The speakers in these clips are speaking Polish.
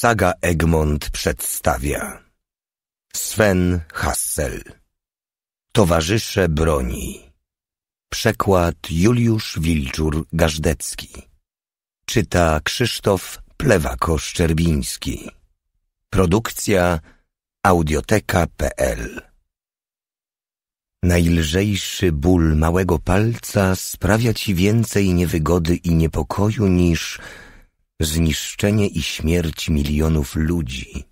Saga Egmont przedstawia Sven Hassel Towarzysze Broni Przekład Juliusz Wilczur-Gażdecki Czyta Krzysztof Plewako-Szczerbiński Produkcja audioteka.pl Najlżejszy ból małego palca sprawia ci więcej niewygody i niepokoju niż zniszczenie i śmierć milionów ludzi.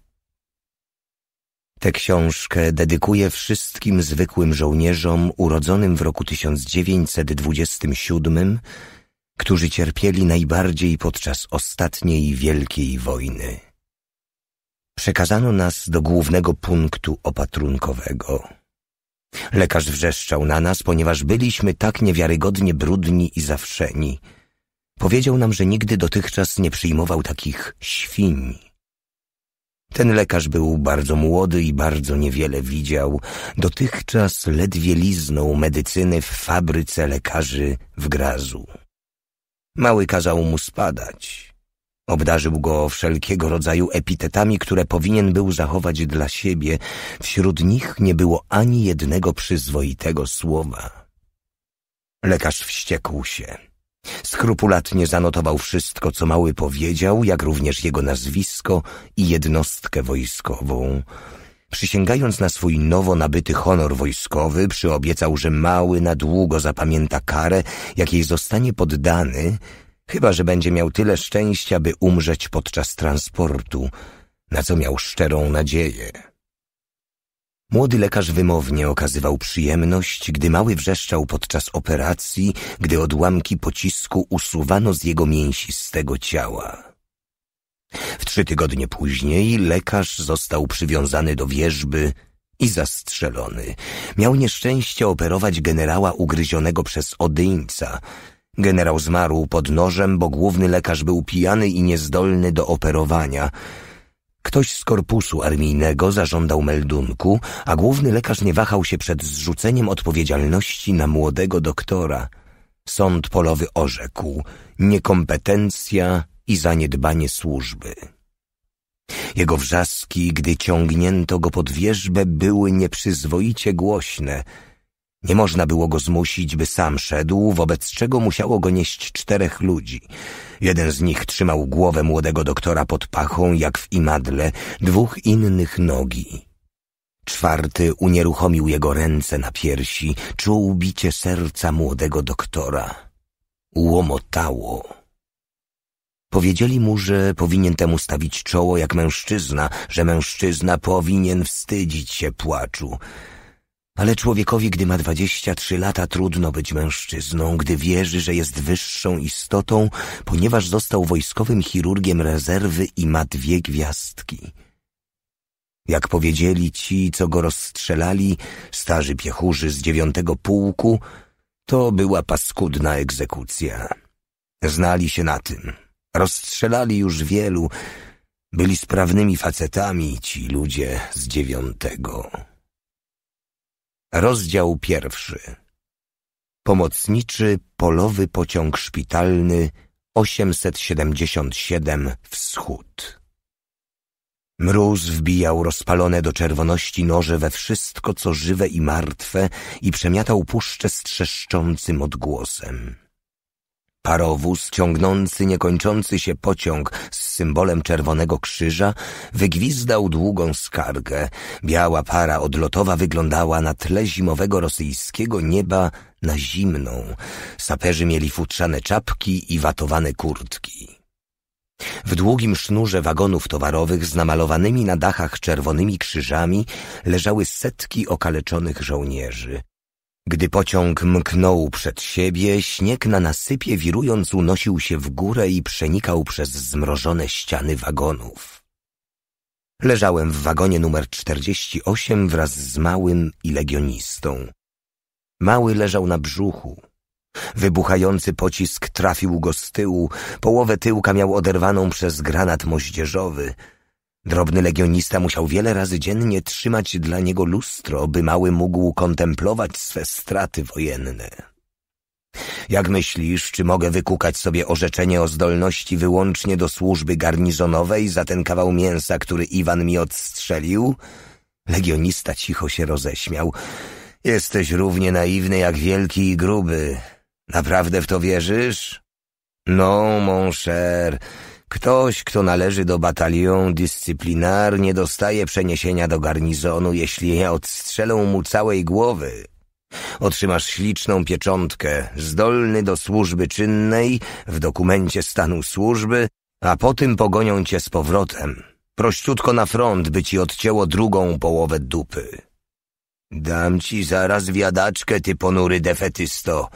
Tę książkę dedykuję wszystkim zwykłym żołnierzom urodzonym w roku 1927, którzy cierpieli najbardziej podczas ostatniej wielkiej wojny. Przekazano nas do głównego punktu opatrunkowego. Lekarz wrzeszczał na nas, ponieważ byliśmy tak niewiarygodnie brudni i zawszeni – Powiedział nam, że nigdy dotychczas nie przyjmował takich świń. Ten lekarz był bardzo młody i bardzo niewiele widział. Dotychczas ledwie liznął medycyny w fabryce lekarzy w Grazu. Mały kazał mu spadać. Obdarzył go wszelkiego rodzaju epitetami, które powinien był zachować dla siebie. Wśród nich nie było ani jednego przyzwoitego słowa. Lekarz wściekł się. Skrupulatnie zanotował wszystko, co mały powiedział, jak również jego nazwisko i jednostkę wojskową. Przysięgając na swój nowo nabyty honor wojskowy, przyobiecał, że mały na długo zapamięta karę, jakiej zostanie poddany, chyba że będzie miał tyle szczęścia, by umrzeć podczas transportu, na co miał szczerą nadzieję. Młody lekarz wymownie okazywał przyjemność, gdy mały wrzeszczał podczas operacji, gdy odłamki pocisku usuwano z jego mięsistego ciała. W trzy tygodnie później lekarz został przywiązany do wierzby i zastrzelony. Miał nieszczęście operować generała ugryzionego przez odyńca. Generał zmarł pod nożem, bo główny lekarz był pijany i niezdolny do operowania – Ktoś z korpusu armijnego zażądał meldunku, a główny lekarz nie wahał się przed zrzuceniem odpowiedzialności na młodego doktora. Sąd polowy orzekł niekompetencja i zaniedbanie służby. Jego wrzaski, gdy ciągnięto go pod wierzbę, były nieprzyzwoicie głośne. Nie można było go zmusić, by sam szedł, wobec czego musiało go nieść czterech ludzi – Jeden z nich trzymał głowę młodego doktora pod pachą, jak w imadle, dwóch innych nogi. Czwarty unieruchomił jego ręce na piersi, czuł bicie serca młodego doktora. Łomotało. Powiedzieli mu, że powinien temu stawić czoło jak mężczyzna, że mężczyzna powinien wstydzić się płaczu. Ale człowiekowi, gdy ma dwadzieścia trzy lata, trudno być mężczyzną, gdy wierzy, że jest wyższą istotą, ponieważ został wojskowym chirurgiem rezerwy i ma dwie gwiazdki. Jak powiedzieli ci, co go rozstrzelali, starzy piechurzy z dziewiątego pułku, to była paskudna egzekucja. Znali się na tym. Rozstrzelali już wielu. Byli sprawnymi facetami ci ludzie z dziewiątego. Rozdział pierwszy. Pomocniczy polowy pociąg szpitalny 877 Wschód. Mróz wbijał rozpalone do czerwoności noże we wszystko, co żywe i martwe i przemiatał puszczę strzeszczącym odgłosem. Parowóz, ciągnący niekończący się pociąg z symbolem Czerwonego Krzyża, wygwizdał długą skargę. Biała para odlotowa wyglądała na tle zimowego rosyjskiego nieba na zimną. Saperzy mieli futrzane czapki i watowane kurtki. W długim sznurze wagonów towarowych z namalowanymi na dachach czerwonymi krzyżami leżały setki okaleczonych żołnierzy. Gdy pociąg mknął przed siebie, śnieg na nasypie wirując unosił się w górę i przenikał przez zmrożone ściany wagonów. Leżałem w wagonie numer 48 wraz z małym i legionistą. Mały leżał na brzuchu. Wybuchający pocisk trafił go z tyłu, połowę tyłka miał oderwaną przez granat moździerzowy – Drobny legionista musiał wiele razy dziennie trzymać dla niego lustro, by mały mógł kontemplować swe straty wojenne. Jak myślisz, czy mogę wykukać sobie orzeczenie o zdolności wyłącznie do służby garnizonowej za ten kawał mięsa, który Iwan mi odstrzelił? Legionista cicho się roześmiał. Jesteś równie naiwny jak wielki i gruby. Naprawdę w to wierzysz? No, mon cher, Ktoś, kto należy do batalion dyscyplinar, nie dostaje przeniesienia do garnizonu, jeśli odstrzelą mu całej głowy. Otrzymasz śliczną pieczątkę, zdolny do służby czynnej, w dokumencie stanu służby, a potem pogonią cię z powrotem. Prościutko na front, by ci odcięło drugą połowę dupy. Dam ci zaraz wiadaczkę, ty ponury defetysto,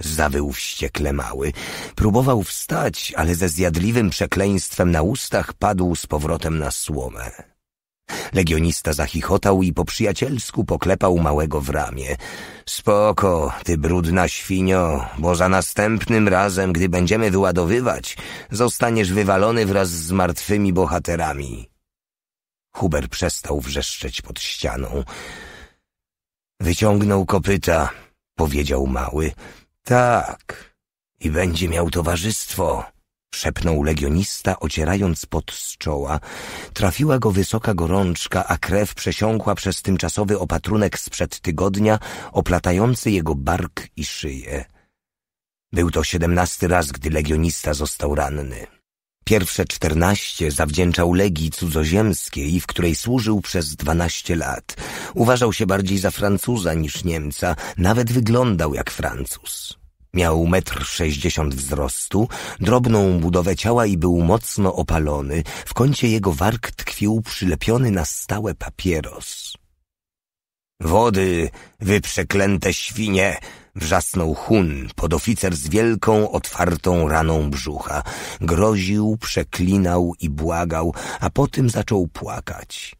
Zawył wściekle mały. Próbował wstać, ale ze zjadliwym przekleństwem na ustach padł z powrotem na słomę. Legionista zachichotał i po przyjacielsku poklepał małego w ramię. Spoko, ty brudna świnio, bo za następnym razem, gdy będziemy wyładowywać, zostaniesz wywalony wraz z martwymi bohaterami. Huber przestał wrzeszczeć pod ścianą. Wyciągnął kopyta, powiedział mały, tak. I będzie miał towarzystwo. Szepnął legionista, ocierając pot z czoła. Trafiła go wysoka gorączka, a krew przesiąkła przez tymczasowy opatrunek sprzed tygodnia, oplatający jego bark i szyję. Był to siedemnasty raz, gdy legionista został ranny. Pierwsze czternaście zawdzięczał legii cudzoziemskiej, w której służył przez dwanaście lat. Uważał się bardziej za Francuza niż Niemca, nawet wyglądał jak Francuz. Miał metr sześćdziesiąt wzrostu, drobną budowę ciała i był mocno opalony. W kącie jego warg tkwił przylepiony na stałe papieros. — Wody, wy przeklęte świnie! wrzasnął Hun, podoficer z wielką, otwartą raną brzucha. Groził, przeklinał i błagał, a potem zaczął płakać.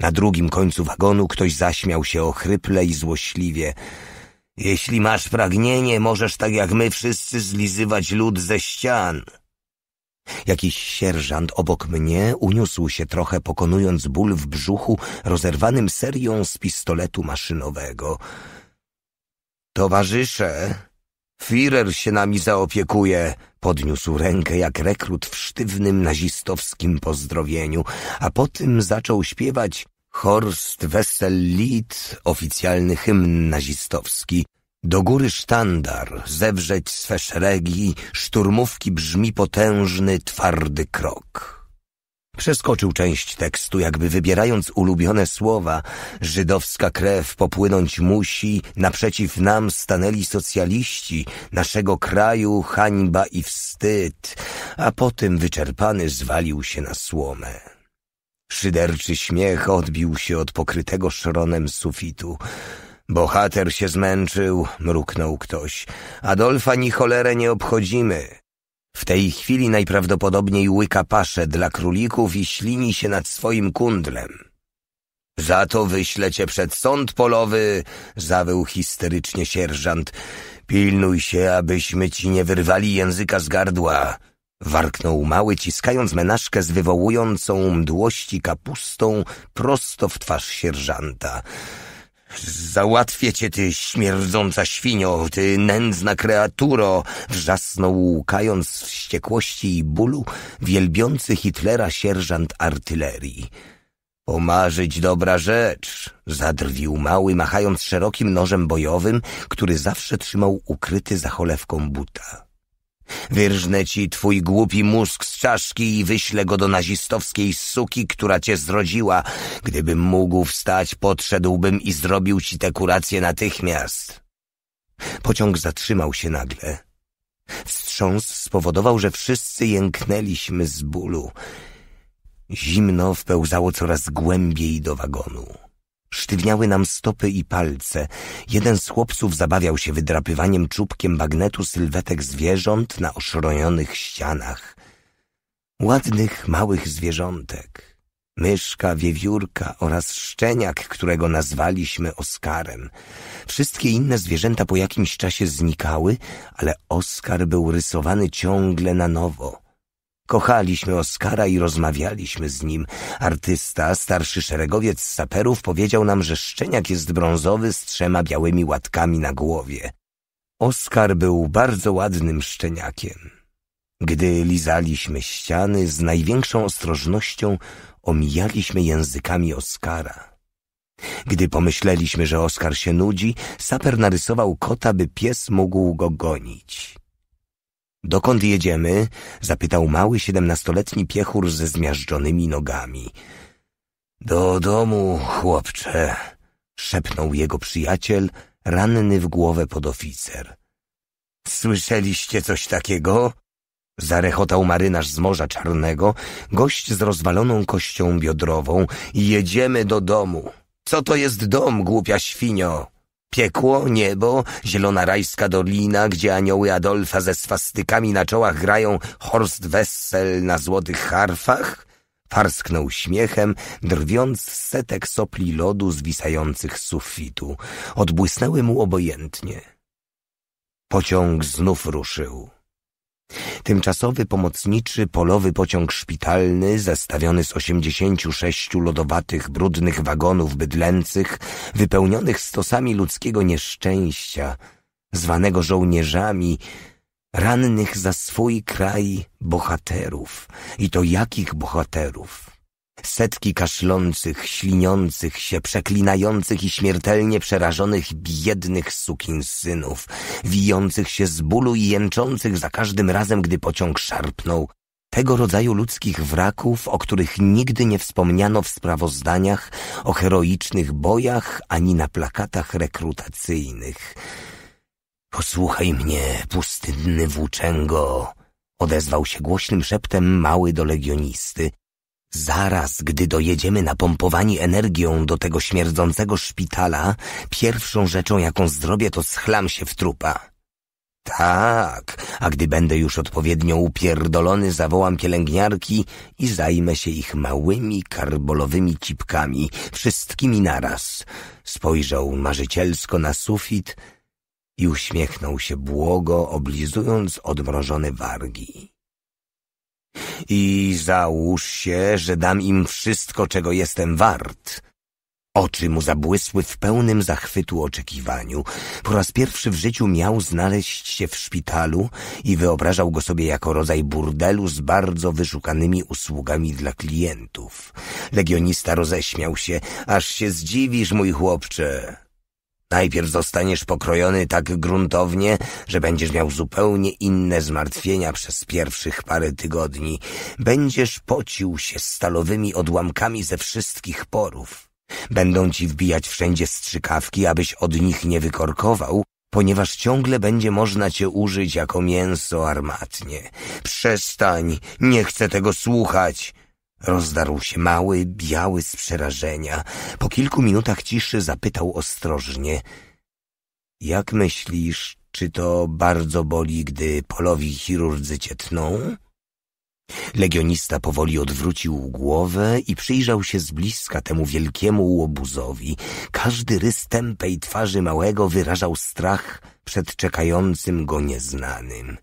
Na drugim końcu wagonu ktoś zaśmiał się ochryple i złośliwie. Jeśli masz pragnienie, możesz tak jak my wszyscy zlizywać lód ze ścian. Jakiś sierżant obok mnie uniósł się trochę, pokonując ból w brzuchu rozerwanym serią z pistoletu maszynowego. Towarzysze, Firer się nami zaopiekuje, podniósł rękę jak rekrut w sztywnym nazistowskim pozdrowieniu, a potem zaczął śpiewać Horst Lied, oficjalny hymn nazistowski. Do góry sztandar, zewrzeć swe szeregi, szturmówki brzmi potężny, twardy krok. Przeskoczył część tekstu, jakby wybierając ulubione słowa. Żydowska krew popłynąć musi, naprzeciw nam stanęli socjaliści, naszego kraju hańba i wstyd, a potem wyczerpany zwalił się na słomę. Szyderczy śmiech odbił się od pokrytego szronem sufitu. Bohater się zmęczył, mruknął ktoś. Adolfa ni cholerę nie obchodzimy. W tej chwili najprawdopodobniej łyka paszę dla królików i ślini się nad swoim kundlem. Za to wyślę cię przed sąd polowy, zawył histerycznie sierżant. Pilnuj się, abyśmy ci nie wyrwali języka z gardła. Warknął mały, ciskając menażkę z wywołującą mdłości kapustą prosto w twarz sierżanta. Załatwię cię, ty śmierdząca świnio, ty nędzna kreaturo! Wrzasnął, łkając wściekłości i bólu, wielbiący Hitlera sierżant artylerii. Pomarzyć dobra rzecz, zadrwił mały, machając szerokim nożem bojowym, który zawsze trzymał ukryty za cholewką buta. Wyrżnę ci twój głupi mózg z czaszki i wyślę go do nazistowskiej suki, która cię zrodziła. Gdybym mógł wstać, podszedłbym i zrobił ci tę kurację natychmiast. Pociąg zatrzymał się nagle. Wstrząs spowodował, że wszyscy jęknęliśmy z bólu. Zimno wpełzało coraz głębiej do wagonu. Sztywniały nam stopy i palce. Jeden z chłopców zabawiał się wydrapywaniem czubkiem bagnetu sylwetek zwierząt na oszrojonych ścianach. Ładnych, małych zwierzątek. Myszka, wiewiórka oraz szczeniak, którego nazwaliśmy Oskarem. Wszystkie inne zwierzęta po jakimś czasie znikały, ale Oskar był rysowany ciągle na nowo. Kochaliśmy Oskara i rozmawialiśmy z nim. Artysta, starszy szeregowiec saperów, powiedział nam, że szczeniak jest brązowy z trzema białymi łatkami na głowie. Oskar był bardzo ładnym szczeniakiem. Gdy lizaliśmy ściany, z największą ostrożnością omijaliśmy językami Oskara. Gdy pomyśleliśmy, że Oskar się nudzi, saper narysował kota, by pies mógł go gonić. Dokąd jedziemy? zapytał mały siedemnastoletni piechur ze zmiażdżonymi nogami. Do domu, chłopcze, szepnął jego przyjaciel, ranny w głowę podoficer. Słyszeliście coś takiego? Zarechotał marynarz z Morza Czarnego, gość z rozwaloną kością biodrową. Jedziemy do domu. Co to jest dom, głupia świnio? Piekło, niebo, zielona rajska dolina, gdzie anioły Adolfa ze swastykami na czołach grają Horst Wessel na złotych harfach? Farsknął śmiechem, drwiąc z setek sopli lodu zwisających z sufitu. Odbłysnęły mu obojętnie. Pociąg znów ruszył. Tymczasowy pomocniczy polowy pociąg szpitalny, zestawiony z 86 lodowatych, brudnych wagonów bydlęcych, wypełnionych stosami ludzkiego nieszczęścia, zwanego żołnierzami, rannych za swój kraj bohaterów. I to jakich bohaterów? Setki kaszlących, śliniących się, przeklinających i śmiertelnie przerażonych biednych synów, wijących się z bólu i jęczących za każdym razem, gdy pociąg szarpnął. Tego rodzaju ludzkich wraków, o których nigdy nie wspomniano w sprawozdaniach o heroicznych bojach ani na plakatach rekrutacyjnych. Posłuchaj mnie, pustynny włóczęgo, odezwał się głośnym szeptem mały do legionisty – Zaraz, gdy dojedziemy napompowani energią do tego śmierdzącego szpitala, pierwszą rzeczą, jaką zrobię, to schlam się w trupa. Tak, a gdy będę już odpowiednio upierdolony, zawołam pielęgniarki i zajmę się ich małymi karbolowymi cipkami, wszystkimi naraz. Spojrzał marzycielsko na sufit i uśmiechnął się błogo, oblizując odmrożone wargi i załóż się, że dam im wszystko, czego jestem wart. Oczy mu zabłysły w pełnym zachwytu oczekiwaniu. Po raz pierwszy w życiu miał znaleźć się w szpitalu i wyobrażał go sobie jako rodzaj burdelu z bardzo wyszukanymi usługami dla klientów. Legionista roześmiał się. Aż się zdziwisz, mój chłopcze. Najpierw zostaniesz pokrojony tak gruntownie, że będziesz miał zupełnie inne zmartwienia przez pierwszych parę tygodni. Będziesz pocił się stalowymi odłamkami ze wszystkich porów. Będą ci wbijać wszędzie strzykawki, abyś od nich nie wykorkował, ponieważ ciągle będzie można cię użyć jako mięso armatnie. Przestań, nie chcę tego słuchać. Rozdarł się mały, biały z przerażenia. Po kilku minutach ciszy zapytał ostrożnie. Jak myślisz, czy to bardzo boli, gdy polowi chirurdzy cię tną? Legionista powoli odwrócił głowę i przyjrzał się z bliska temu wielkiemu łobuzowi. Każdy rys tępej twarzy małego wyrażał strach przed czekającym go nieznanym.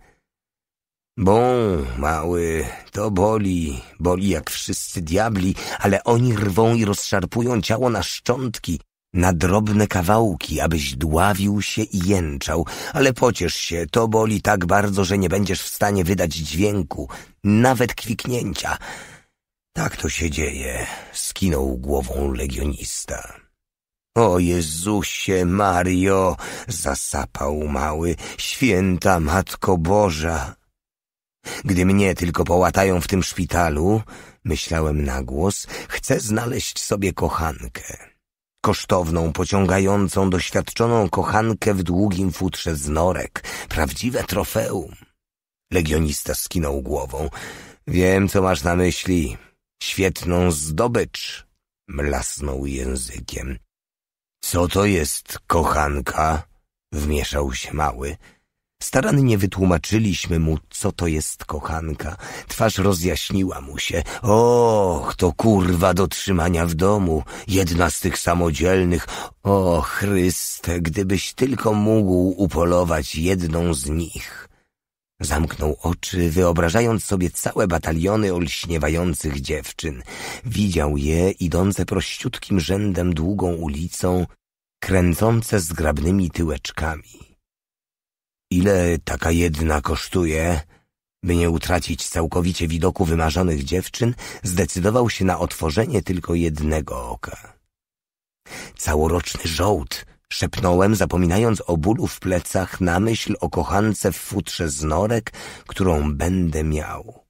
Bon, mały, to boli, boli jak wszyscy diabli, ale oni rwą i rozszarpują ciało na szczątki, na drobne kawałki, abyś dławił się i jęczał, ale pociesz się, to boli tak bardzo, że nie będziesz w stanie wydać dźwięku, nawet kwiknięcia. Tak to się dzieje, skinął głową legionista. O Jezusie Mario, zasapał mały, święta Matko Boża. Gdy mnie tylko połatają w tym szpitalu, myślałem na głos, chcę znaleźć sobie kochankę. Kosztowną, pociągającą, doświadczoną kochankę w długim futrze z norek. Prawdziwe trofeum. Legionista skinął głową. Wiem, co masz na myśli. Świetną zdobycz. Mlasnął językiem. Co to jest kochanka? Wmieszał się mały. Starannie wytłumaczyliśmy mu, co to jest kochanka. Twarz rozjaśniła mu się. Och, to kurwa do trzymania w domu, jedna z tych samodzielnych. O, Chryste, gdybyś tylko mógł upolować jedną z nich. Zamknął oczy, wyobrażając sobie całe bataliony olśniewających dziewczyn. Widział je idące prościutkim rzędem długą ulicą, kręcące zgrabnymi tyłeczkami. Ile taka jedna kosztuje? By nie utracić całkowicie widoku wymarzonych dziewczyn, zdecydował się na otworzenie tylko jednego oka. Całoroczny żołd, szepnąłem, zapominając o bólu w plecach na myśl o kochance w futrze z norek, którą będę miał.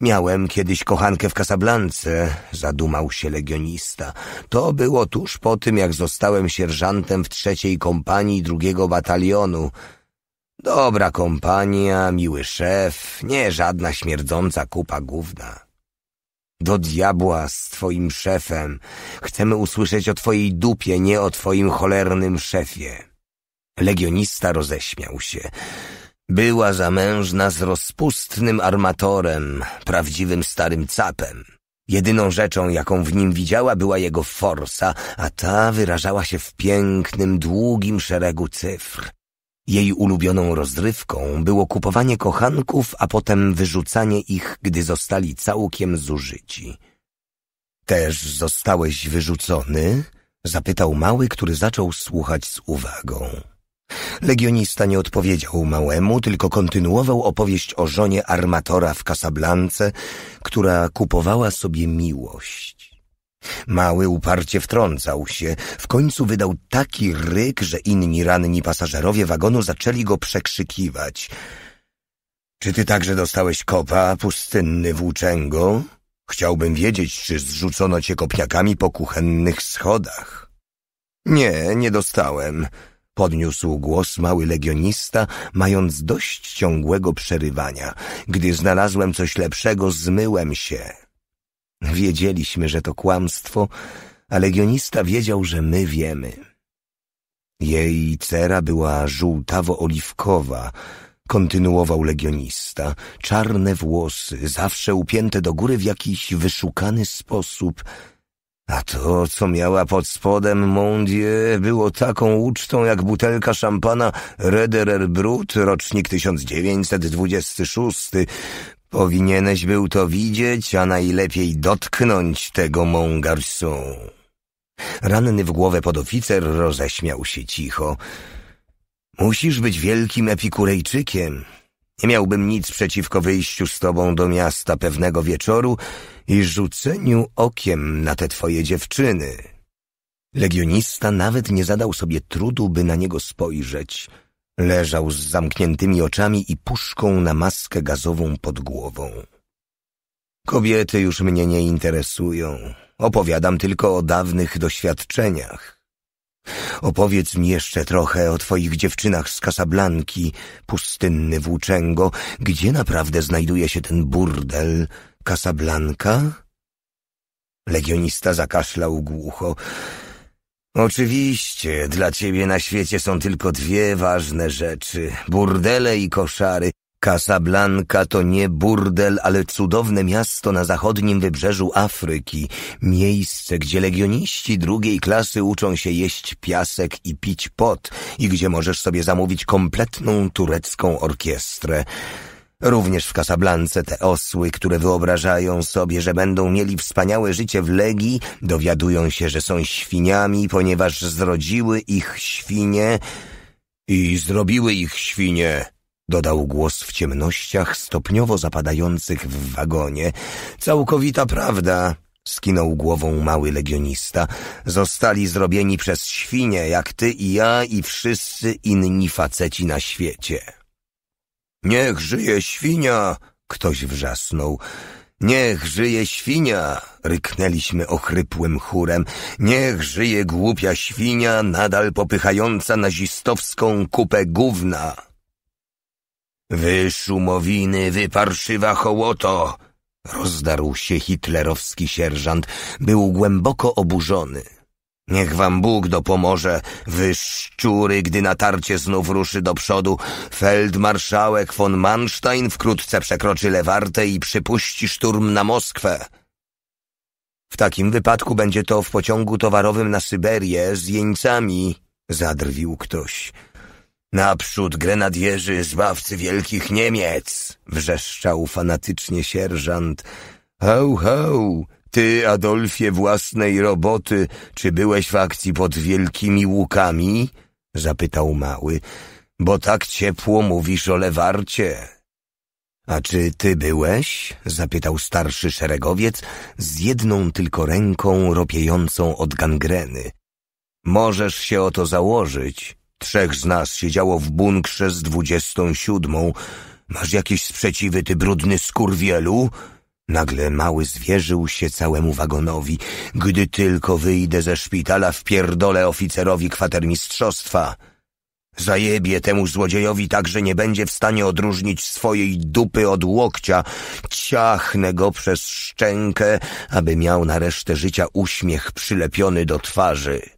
Miałem kiedyś kochankę w Kasablance, zadumał się legionista. To było tuż po tym, jak zostałem sierżantem w trzeciej kompanii drugiego batalionu. Dobra kompania, miły szef, nie żadna śmierdząca kupa główna. Do diabła z twoim szefem. Chcemy usłyszeć o twojej dupie, nie o twoim cholernym szefie. Legionista roześmiał się. Była zamężna z rozpustnym armatorem, prawdziwym starym capem. Jedyną rzeczą, jaką w nim widziała, była jego forsa, a ta wyrażała się w pięknym, długim szeregu cyfr. Jej ulubioną rozrywką było kupowanie kochanków, a potem wyrzucanie ich, gdy zostali całkiem zużyci. Też zostałeś wyrzucony? zapytał mały, który zaczął słuchać z uwagą. Legionista nie odpowiedział małemu, tylko kontynuował opowieść o żonie armatora w Kasablance, która kupowała sobie miłość. Mały uparcie wtrącał się. W końcu wydał taki ryk, że inni ranni pasażerowie wagonu zaczęli go przekrzykiwać. Czy ty także dostałeś kopa, pustynny włóczęgo? Chciałbym wiedzieć, czy zrzucono cię kopniakami po kuchennych schodach. Nie, nie dostałem. Podniósł głos mały legionista, mając dość ciągłego przerywania. Gdy znalazłem coś lepszego, zmyłem się. Wiedzieliśmy, że to kłamstwo, a legionista wiedział, że my wiemy. Jej cera była żółtawo-oliwkowa, kontynuował legionista, czarne włosy, zawsze upięte do góry w jakiś wyszukany sposób – a to, co miała pod spodem Mondie, było taką ucztą jak butelka szampana Rederer Brut, rocznik 1926. Powinieneś był to widzieć, a najlepiej dotknąć tego mon Ranny w głowę podoficer roześmiał się cicho. Musisz być wielkim epikurejczykiem, nie miałbym nic przeciwko wyjściu z tobą do miasta pewnego wieczoru i rzuceniu okiem na te twoje dziewczyny. Legionista nawet nie zadał sobie trudu, by na niego spojrzeć. Leżał z zamkniętymi oczami i puszką na maskę gazową pod głową. Kobiety już mnie nie interesują. Opowiadam tylko o dawnych doświadczeniach. Opowiedz mi jeszcze trochę o twoich dziewczynach z Kasablanki, pustynny włóczęgo. Gdzie naprawdę znajduje się ten burdel? Kasablanka? Legionista zakaszlał głucho. Oczywiście, dla ciebie na świecie są tylko dwie ważne rzeczy. Burdele i koszary. Casablanca to nie burdel, ale cudowne miasto na zachodnim wybrzeżu Afryki, miejsce, gdzie legioniści drugiej klasy uczą się jeść piasek i pić pot i gdzie możesz sobie zamówić kompletną turecką orkiestrę. Również w Kasablance te osły, które wyobrażają sobie, że będą mieli wspaniałe życie w Legii, dowiadują się, że są świniami, ponieważ zrodziły ich świnie i zrobiły ich świnie dodał głos w ciemnościach stopniowo zapadających w wagonie. Całkowita prawda, skinął głową mały legionista. Zostali zrobieni przez świnie, jak ty i ja i wszyscy inni faceci na świecie. Niech żyje świnia, ktoś wrzasnął. Niech żyje świnia! ryknęliśmy ochrypłym chórem. Niech żyje głupia świnia, nadal popychająca nazistowską kupę gówna! Wy szumowiny, wy parszywa hołoto! Rozdarł się hitlerowski sierżant. Był głęboko oburzony. Niech wam Bóg dopomoże, wy szczury, gdy natarcie znów ruszy do przodu. Feldmarszałek von Manstein wkrótce przekroczy Lewartę i przypuści szturm na Moskwę. W takim wypadku będzie to w pociągu towarowym na Syberię z jeńcami, zadrwił ktoś. Naprzód grenadierzy, zbawcy wielkich Niemiec! Wrzeszczał fanatycznie sierżant. Ho, ho! Ty, Adolfie, własnej roboty, czy byłeś w akcji pod wielkimi łukami? Zapytał mały. Bo tak ciepło mówisz o lewarcie. A czy ty byłeś? Zapytał starszy szeregowiec z jedną tylko ręką ropiejącą od gangreny. Możesz się o to założyć, Trzech z nas siedziało w bunkrze z dwudziestą siódmą. Masz jakieś sprzeciwy, ty brudny skurwielu? Nagle mały zwierzył się całemu wagonowi. Gdy tylko wyjdę ze szpitala, wpierdolę oficerowi kwatermistrzostwa. Zajebie temu złodziejowi tak, że nie będzie w stanie odróżnić swojej dupy od łokcia. Ciachnę go przez szczękę, aby miał na resztę życia uśmiech przylepiony do twarzy.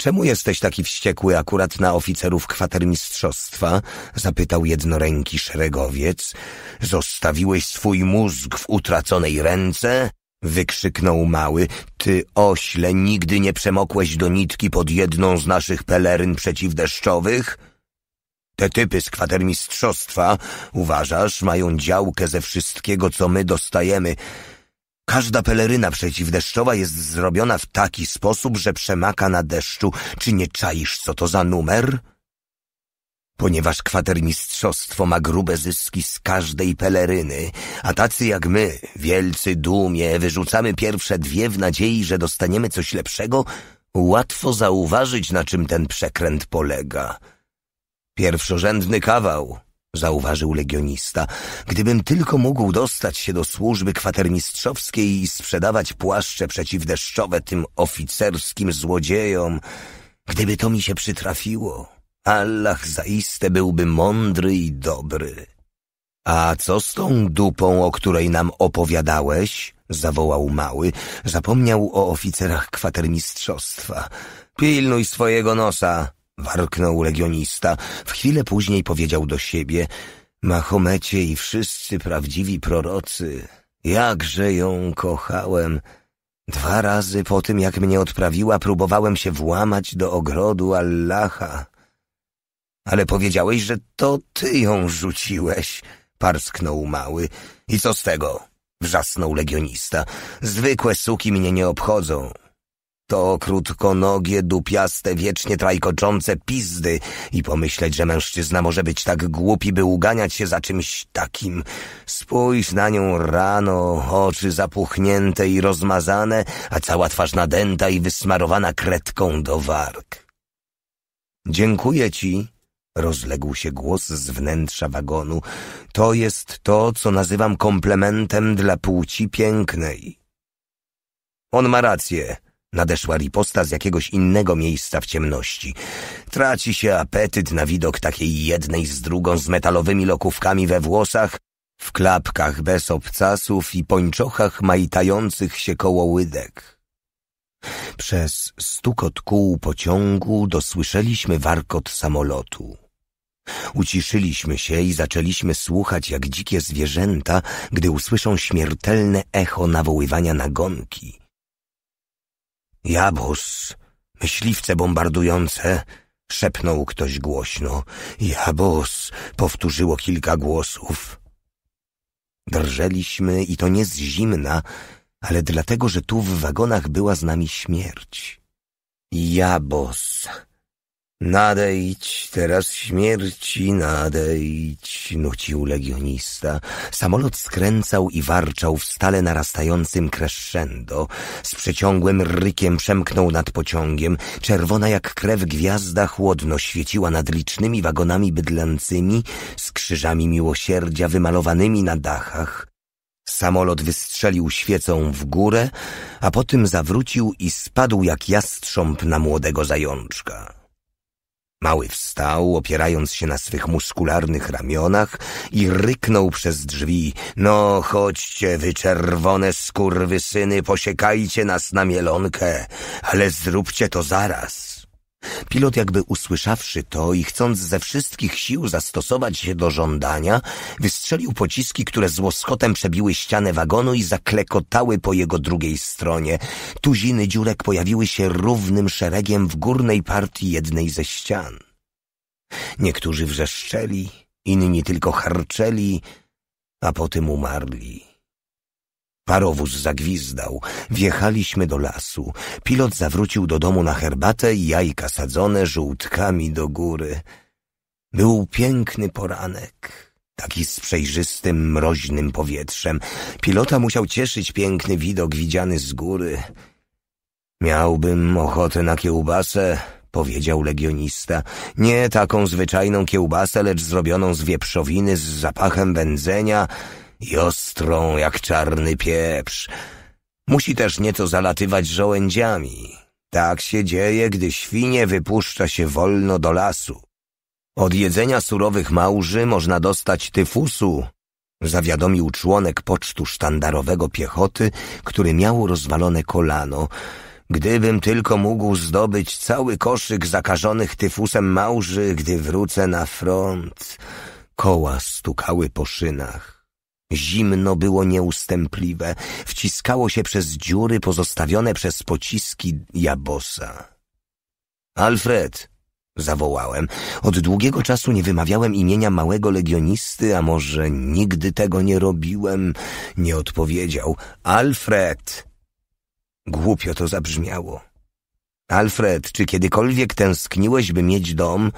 Czemu jesteś taki wściekły akurat na oficerów kwatermistrzostwa? zapytał jednoręki szeregowiec. Zostawiłeś swój mózg w utraconej ręce? wykrzyknął mały. Ty ośle, nigdy nie przemokłeś do nitki pod jedną z naszych peleryn przeciwdeszczowych? Te typy z kwatermistrzostwa, uważasz, mają działkę ze wszystkiego, co my dostajemy. Każda peleryna przeciwdeszczowa jest zrobiona w taki sposób, że przemaka na deszczu. Czy nie czaisz, co to za numer? Ponieważ kwatermistrzostwo ma grube zyski z każdej peleryny, a tacy jak my, wielcy dumie, wyrzucamy pierwsze dwie w nadziei, że dostaniemy coś lepszego, łatwo zauważyć, na czym ten przekręt polega. Pierwszorzędny kawał zauważył legionista. Gdybym tylko mógł dostać się do służby kwatermistrzowskiej i sprzedawać płaszcze przeciwdeszczowe tym oficerskim złodziejom, gdyby to mi się przytrafiło, Allah zaiste byłby mądry i dobry. A co z tą dupą, o której nam opowiadałeś? zawołał mały. Zapomniał o oficerach kwatermistrzostwa. Pilnuj swojego nosa, warknął legionista. W chwilę później powiedział do siebie, Mahomecie i wszyscy prawdziwi prorocy, jakże ją kochałem. Dwa razy po tym, jak mnie odprawiła, próbowałem się włamać do ogrodu Allaha. Ale powiedziałeś, że to ty ją rzuciłeś, parsknął mały. I co z tego? Wrzasnął legionista. Zwykłe suki mnie nie obchodzą. To krótkonogie, dupiaste, wiecznie trajkoczące pizdy i pomyśleć, że mężczyzna może być tak głupi, by uganiać się za czymś takim. Spójrz na nią rano, oczy zapuchnięte i rozmazane, a cała twarz nadęta i wysmarowana kredką do warg. Dziękuję ci, rozległ się głos z wnętrza wagonu. To jest to, co nazywam komplementem dla płci pięknej. On ma rację Nadeszła riposta z jakiegoś innego miejsca w ciemności. Traci się apetyt na widok takiej jednej z drugą z metalowymi lokówkami we włosach, w klapkach bez obcasów i pończochach majtających się koło łydek. Przez stukot kół pociągu dosłyszeliśmy warkot samolotu. Uciszyliśmy się i zaczęliśmy słuchać jak dzikie zwierzęta, gdy usłyszą śmiertelne echo nawoływania nagonki. Jabos, myśliwce bombardujące, szepnął ktoś głośno. Jabos, powtórzyło kilka głosów. Drżeliśmy i to nie z zimna, ale dlatego, że tu w wagonach była z nami śmierć. Jabos, Nadejdź, teraz śmierci, nadejdź, nucił legionista. Samolot skręcał i warczał w stale narastającym crescendo. Z przeciągłym rykiem przemknął nad pociągiem. Czerwona jak krew gwiazda chłodno świeciła nad licznymi wagonami bydlęcymi z krzyżami miłosierdzia wymalowanymi na dachach. Samolot wystrzelił świecą w górę, a potem zawrócił i spadł jak jastrząb na młodego zajączka. Mały wstał, opierając się na swych muskularnych ramionach i ryknął przez drzwi. No, chodźcie, wy czerwone skurwysyny, posiekajcie nas na mielonkę, ale zróbcie to zaraz. Pilot jakby usłyszawszy to i chcąc ze wszystkich sił zastosować się do żądania, wystrzelił pociski, które z łoskotem przebiły ścianę wagonu i zaklekotały po jego drugiej stronie. Tuziny dziurek pojawiły się równym szeregiem w górnej partii jednej ze ścian. Niektórzy wrzeszczeli, inni tylko harczeli, a potem umarli. Parowóz zagwizdał. Wjechaliśmy do lasu. Pilot zawrócił do domu na herbatę i jajka sadzone żółtkami do góry. Był piękny poranek, taki z przejrzystym, mroźnym powietrzem. Pilota musiał cieszyć piękny widok widziany z góry. Miałbym ochotę na kiełbasę, powiedział legionista. Nie taką zwyczajną kiełbasę, lecz zrobioną z wieprzowiny z zapachem wędzenia i ostrą jak czarny pieprz. Musi też nieco zalatywać żołędziami. Tak się dzieje, gdy świnie wypuszcza się wolno do lasu. Od jedzenia surowych małży można dostać tyfusu, zawiadomił członek pocztu sztandarowego piechoty, który miał rozwalone kolano. Gdybym tylko mógł zdobyć cały koszyk zakażonych tyfusem małży, gdy wrócę na front. Koła stukały po szynach. Zimno było nieustępliwe, wciskało się przez dziury pozostawione przez pociski Jabosa. Alfred! zawołałem. Od długiego czasu nie wymawiałem imienia małego legionisty, a może nigdy tego nie robiłem. Nie odpowiedział. Alfred! Głupio to zabrzmiało. Alfred, czy kiedykolwiek tęskniłeś, by mieć dom,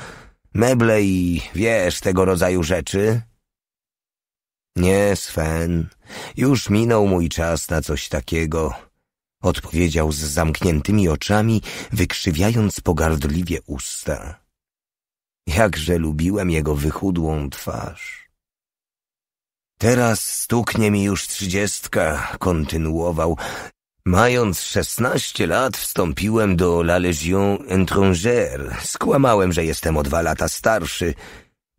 meble i wiesz, tego rodzaju rzeczy? Nie, Sven, już minął mój czas na coś takiego, odpowiedział z zamkniętymi oczami, wykrzywiając pogardliwie usta. Jakże lubiłem jego wychudłą twarz. Teraz stuknie mi już trzydziestka, kontynuował. Mając szesnaście lat wstąpiłem do La Légion étrangère. Skłamałem, że jestem o dwa lata starszy –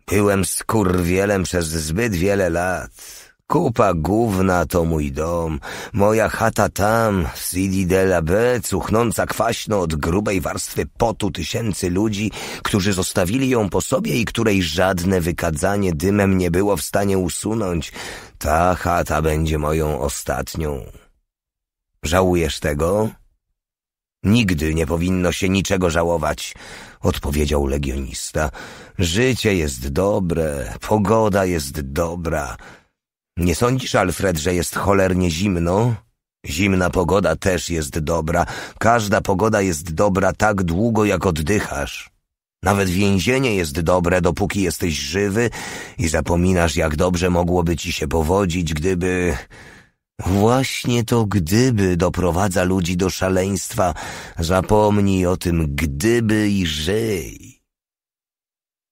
Byłem skurwielem przez zbyt wiele lat. Kupa gówna to mój dom, moja chata tam, w de la B, cuchnąca kwaśno od grubej warstwy potu tysięcy ludzi, którzy zostawili ją po sobie i której żadne wykadzanie dymem nie było w stanie usunąć. Ta chata będzie moją ostatnią. Żałujesz tego? Nigdy nie powinno się niczego żałować odpowiedział legionista. Życie jest dobre, pogoda jest dobra. Nie sądzisz, Alfred, że jest cholernie zimno? Zimna pogoda też jest dobra. Każda pogoda jest dobra tak długo, jak oddychasz. Nawet więzienie jest dobre, dopóki jesteś żywy i zapominasz, jak dobrze mogłoby ci się powodzić, gdyby... Właśnie to gdyby doprowadza ludzi do szaleństwa. Zapomnij o tym gdyby i żyj.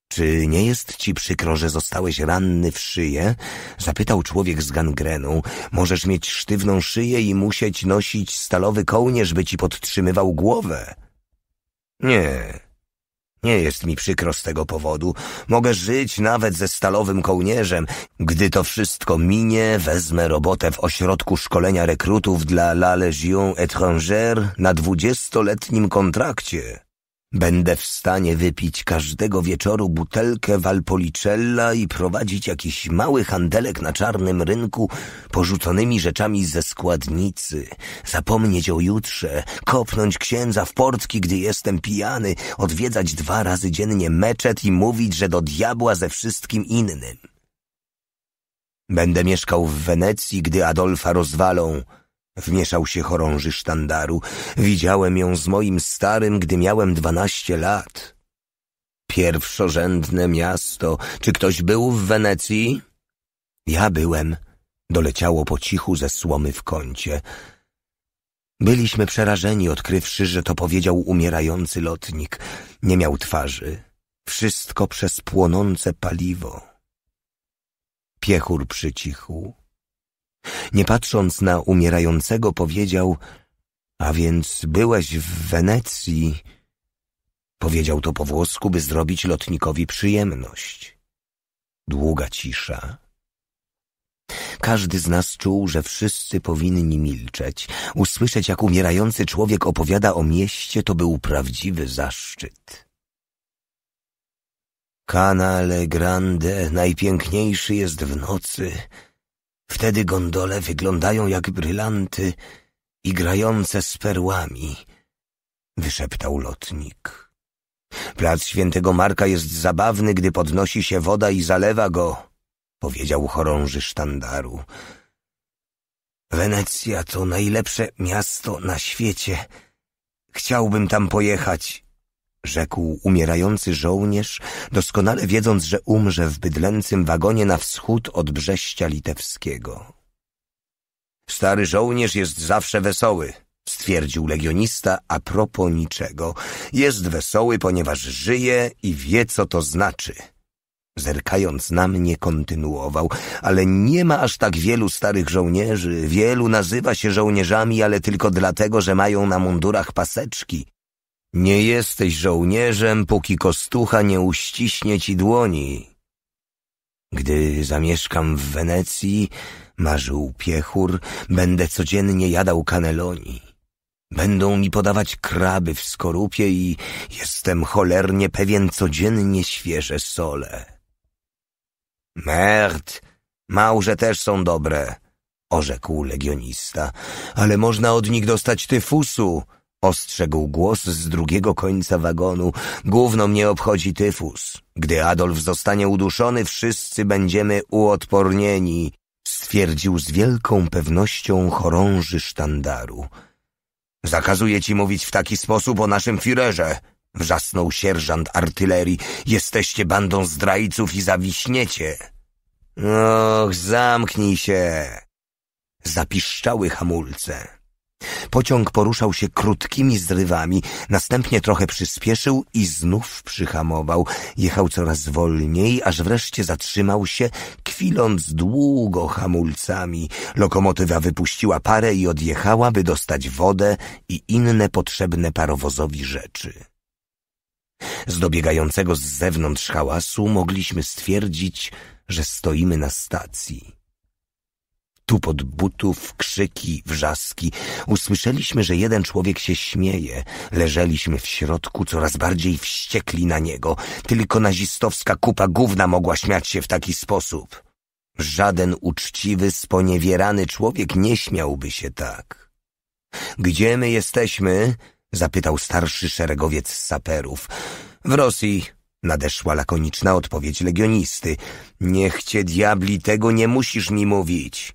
Czy nie jest ci przykro, że zostałeś ranny w szyję? Zapytał człowiek z gangreną. Możesz mieć sztywną szyję i musieć nosić stalowy kołnierz, by ci podtrzymywał głowę. Nie, nie jest mi przykro z tego powodu. Mogę żyć nawet ze stalowym kołnierzem. Gdy to wszystko minie, wezmę robotę w ośrodku szkolenia rekrutów dla La Légion étrangère na dwudziestoletnim kontrakcie. Będę w stanie wypić każdego wieczoru butelkę Valpolicella i prowadzić jakiś mały handelek na czarnym rynku porzuconymi rzeczami ze składnicy, zapomnieć o jutrze, kopnąć księdza w portki, gdy jestem pijany, odwiedzać dwa razy dziennie meczet i mówić, że do diabła ze wszystkim innym. Będę mieszkał w Wenecji, gdy Adolfa rozwalą – Wmieszał się chorąży sztandaru. Widziałem ją z moim starym, gdy miałem dwanaście lat. Pierwszorzędne miasto. Czy ktoś był w Wenecji? Ja byłem. Doleciało po cichu ze słomy w kącie. Byliśmy przerażeni, odkrywszy, że to powiedział umierający lotnik. Nie miał twarzy. Wszystko przez płonące paliwo. Piechur przycichł. Nie patrząc na umierającego, powiedział: A więc byłeś w Wenecji? Powiedział to po włosku, by zrobić lotnikowi przyjemność. Długa cisza. Każdy z nas czuł, że wszyscy powinni milczeć. Usłyszeć, jak umierający człowiek opowiada o mieście, to był prawdziwy zaszczyt. Kanale Grande najpiękniejszy jest w nocy Wtedy gondole wyglądają jak brylanty igrające z perłami, wyszeptał lotnik. Plac świętego Marka jest zabawny, gdy podnosi się woda i zalewa go, powiedział chorąży sztandaru. Wenecja to najlepsze miasto na świecie. Chciałbym tam pojechać, rzekł umierający żołnierz, doskonale wiedząc, że umrze w bydlęcym wagonie na wschód od Brześcia Litewskiego. Stary żołnierz jest zawsze wesoły, stwierdził legionista a propos niczego. Jest wesoły, ponieważ żyje i wie, co to znaczy. Zerkając na mnie, kontynuował, ale nie ma aż tak wielu starych żołnierzy. Wielu nazywa się żołnierzami, ale tylko dlatego, że mają na mundurach paseczki. Nie jesteś żołnierzem, póki kostucha nie uściśnie ci dłoni. Gdy zamieszkam w Wenecji, marzył piechur, będę codziennie jadał kaneloni. Będą mi podawać kraby w skorupie i jestem cholernie pewien codziennie świeże sole. Merd, małże też są dobre, orzekł legionista, ale można od nich dostać tyfusu. Ostrzegł głos z drugiego końca wagonu. Główno mnie obchodzi tyfus. Gdy Adolf zostanie uduszony, wszyscy będziemy uodpornieni, stwierdził z wielką pewnością chorąży sztandaru. Zakazuję ci mówić w taki sposób o naszym firerze, wrzasnął sierżant artylerii. Jesteście bandą zdrajców i zawiśniecie. Och, zamknij się! Zapiszczały hamulce. Pociąg poruszał się krótkimi zrywami, następnie trochę przyspieszył i znów przyhamował. Jechał coraz wolniej, aż wreszcie zatrzymał się, kwiląc długo hamulcami. Lokomotywa wypuściła parę i odjechała, by dostać wodę i inne potrzebne parowozowi rzeczy. Z dobiegającego z zewnątrz hałasu mogliśmy stwierdzić, że stoimy na stacji tupot butów, krzyki, wrzaski. Usłyszeliśmy, że jeden człowiek się śmieje. Leżeliśmy w środku, coraz bardziej wściekli na niego. Tylko nazistowska kupa gówna mogła śmiać się w taki sposób. Żaden uczciwy, sponiewierany człowiek nie śmiałby się tak. Gdzie my jesteśmy? zapytał starszy szeregowiec saperów. W Rosji, Nadeszła lakoniczna odpowiedź legionisty. Niech cię diabli, tego nie musisz mi mówić.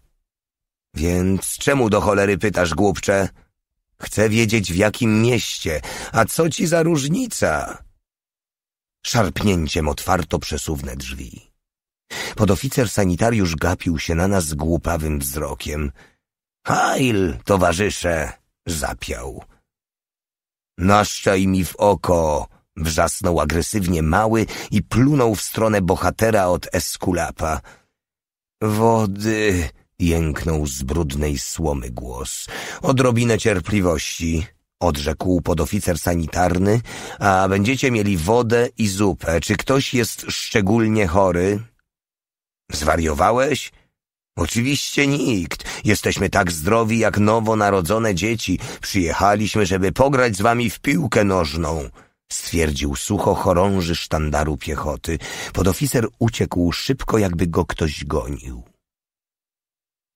Więc czemu do cholery pytasz, głupcze? Chcę wiedzieć w jakim mieście, a co ci za różnica? Szarpnięciem otwarto przesuwne drzwi. Podoficer sanitariusz gapił się na nas głupawym wzrokiem. Hail, towarzysze! zapiał. Naszczaj mi w oko! wrzasnął agresywnie mały i plunął w stronę bohatera od Eskulapa. Wody! Jęknął z brudnej słomy głos. Odrobinę cierpliwości, odrzekł podoficer sanitarny, a będziecie mieli wodę i zupę. Czy ktoś jest szczególnie chory? Zwariowałeś? Oczywiście nikt. Jesteśmy tak zdrowi jak nowonarodzone dzieci. Przyjechaliśmy, żeby pograć z wami w piłkę nożną stwierdził sucho chorąży sztandaru piechoty. Podoficer uciekł szybko, jakby go ktoś gonił.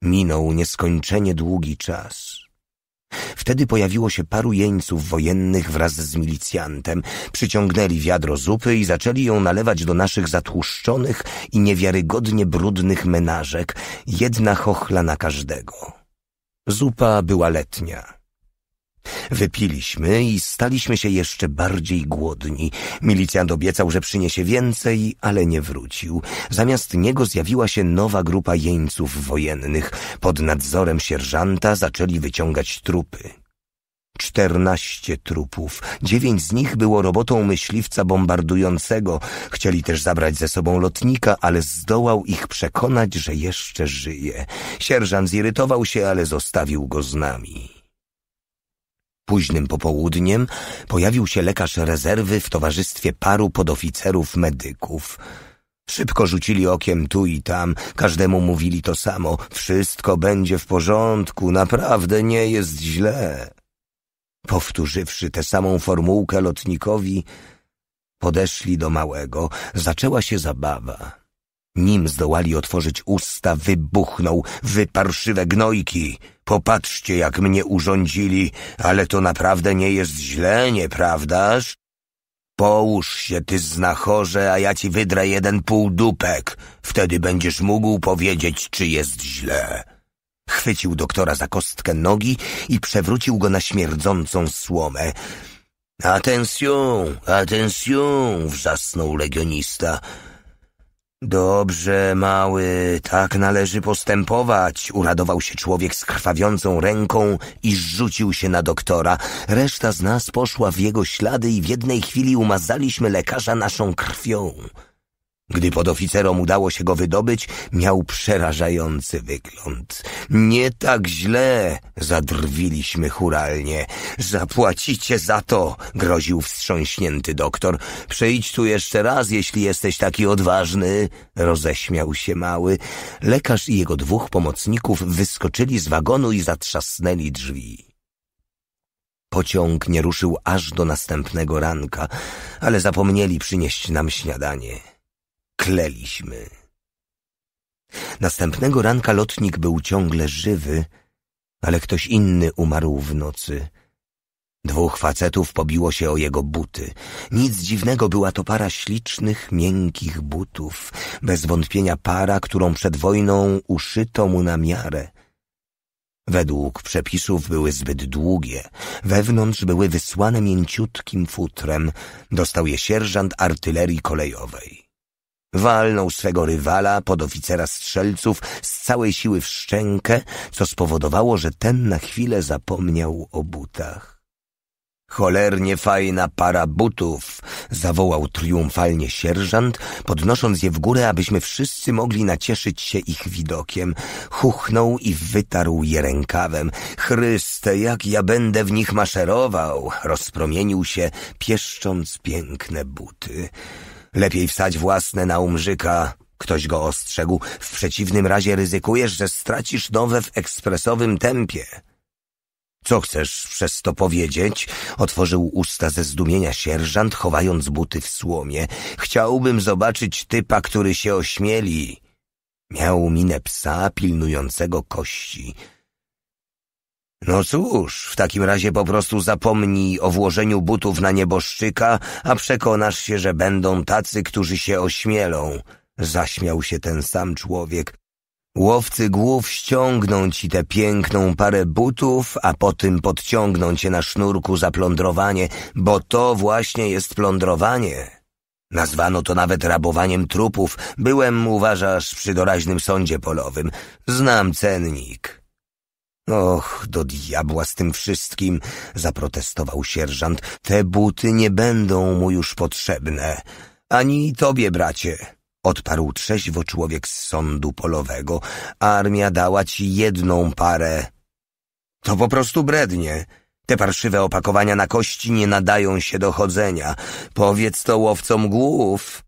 Minął nieskończenie długi czas. Wtedy pojawiło się paru jeńców wojennych wraz z milicjantem. Przyciągnęli wiadro zupy i zaczęli ją nalewać do naszych zatłuszczonych i niewiarygodnie brudnych menażek, jedna chochla na każdego. Zupa była letnia. Wypiliśmy i staliśmy się jeszcze bardziej głodni. Milicjant obiecał, że przyniesie więcej, ale nie wrócił. Zamiast niego zjawiła się nowa grupa jeńców wojennych. Pod nadzorem sierżanta zaczęli wyciągać trupy. Czternaście trupów. Dziewięć z nich było robotą myśliwca bombardującego. Chcieli też zabrać ze sobą lotnika, ale zdołał ich przekonać, że jeszcze żyje. Sierżant zirytował się, ale zostawił go z nami późnym popołudniem pojawił się lekarz rezerwy w towarzystwie paru podoficerów medyków. Szybko rzucili okiem tu i tam, każdemu mówili to samo: wszystko będzie w porządku, naprawdę nie jest źle. Powtórzywszy tę samą formułkę lotnikowi, podeszli do małego, zaczęła się zabawa. Nim zdołali otworzyć usta, wybuchnął wyparszywe gnojki. Popatrzcie, jak mnie urządzili, ale to naprawdę nie jest źle, nieprawdaż? Połóż się, ty znachorze, a ja ci wydrę jeden półdupek. Wtedy będziesz mógł powiedzieć, czy jest źle. Chwycił doktora za kostkę nogi i przewrócił go na śmierdzącą słomę. Atencją, atencją, wrzasnął legionista. Dobrze, mały, tak należy postępować, uradował się człowiek z krwawiącą ręką i rzucił się na doktora. Reszta z nas poszła w jego ślady i w jednej chwili umazaliśmy lekarza naszą krwią. Gdy podoficerom udało się go wydobyć, miał przerażający wygląd. Nie tak źle, zadrwiliśmy churalnie. Zapłacicie za to, groził wstrząśnięty doktor. Przejdź tu jeszcze raz, jeśli jesteś taki odważny, roześmiał się mały. Lekarz i jego dwóch pomocników wyskoczyli z wagonu i zatrzasnęli drzwi. Pociąg nie ruszył aż do następnego ranka, ale zapomnieli przynieść nam śniadanie kleliśmy. Następnego ranka lotnik był ciągle żywy, ale ktoś inny umarł w nocy. Dwóch facetów pobiło się o jego buty. Nic dziwnego, była to para ślicznych, miękkich butów. Bez wątpienia para, którą przed wojną uszyto mu na miarę. Według przepisów były zbyt długie. Wewnątrz były wysłane mięciutkim futrem. Dostał je sierżant artylerii kolejowej. Walnął swego rywala, podoficera strzelców, z całej siły w szczękę, co spowodowało, że ten na chwilę zapomniał o butach. Cholernie fajna para butów! zawołał triumfalnie sierżant, podnosząc je w górę, abyśmy wszyscy mogli nacieszyć się ich widokiem. Chuchnął i wytarł je rękawem. Chryste, jak ja będę w nich maszerował! rozpromienił się, pieszcząc piękne buty. Lepiej wsadź własne na umrzyka. Ktoś go ostrzegł. W przeciwnym razie ryzykujesz, że stracisz nowe w ekspresowym tempie. Co chcesz przez to powiedzieć? Otworzył usta ze zdumienia sierżant, chowając buty w słomie. Chciałbym zobaczyć typa, który się ośmieli. Miał minę psa pilnującego kości. No cóż, w takim razie po prostu zapomnij o włożeniu butów na nieboszczyka, a przekonasz się, że będą tacy, którzy się ośmielą. Zaśmiał się ten sam człowiek. Łowcy głów ściągną ci tę piękną parę butów, a potem podciągną cię na sznurku za plądrowanie, bo to właśnie jest plądrowanie. Nazwano to nawet rabowaniem trupów. Byłem, uważasz, przy doraźnym sądzie polowym. Znam cennik. Och, do diabła z tym wszystkim, zaprotestował sierżant. Te buty nie będą mu już potrzebne. Ani tobie, bracie, odparł trzeźwo człowiek z sądu polowego. Armia dała ci jedną parę. To po prostu brednie. Te parszywe opakowania na kości nie nadają się do chodzenia. Powiedz to łowcom głów.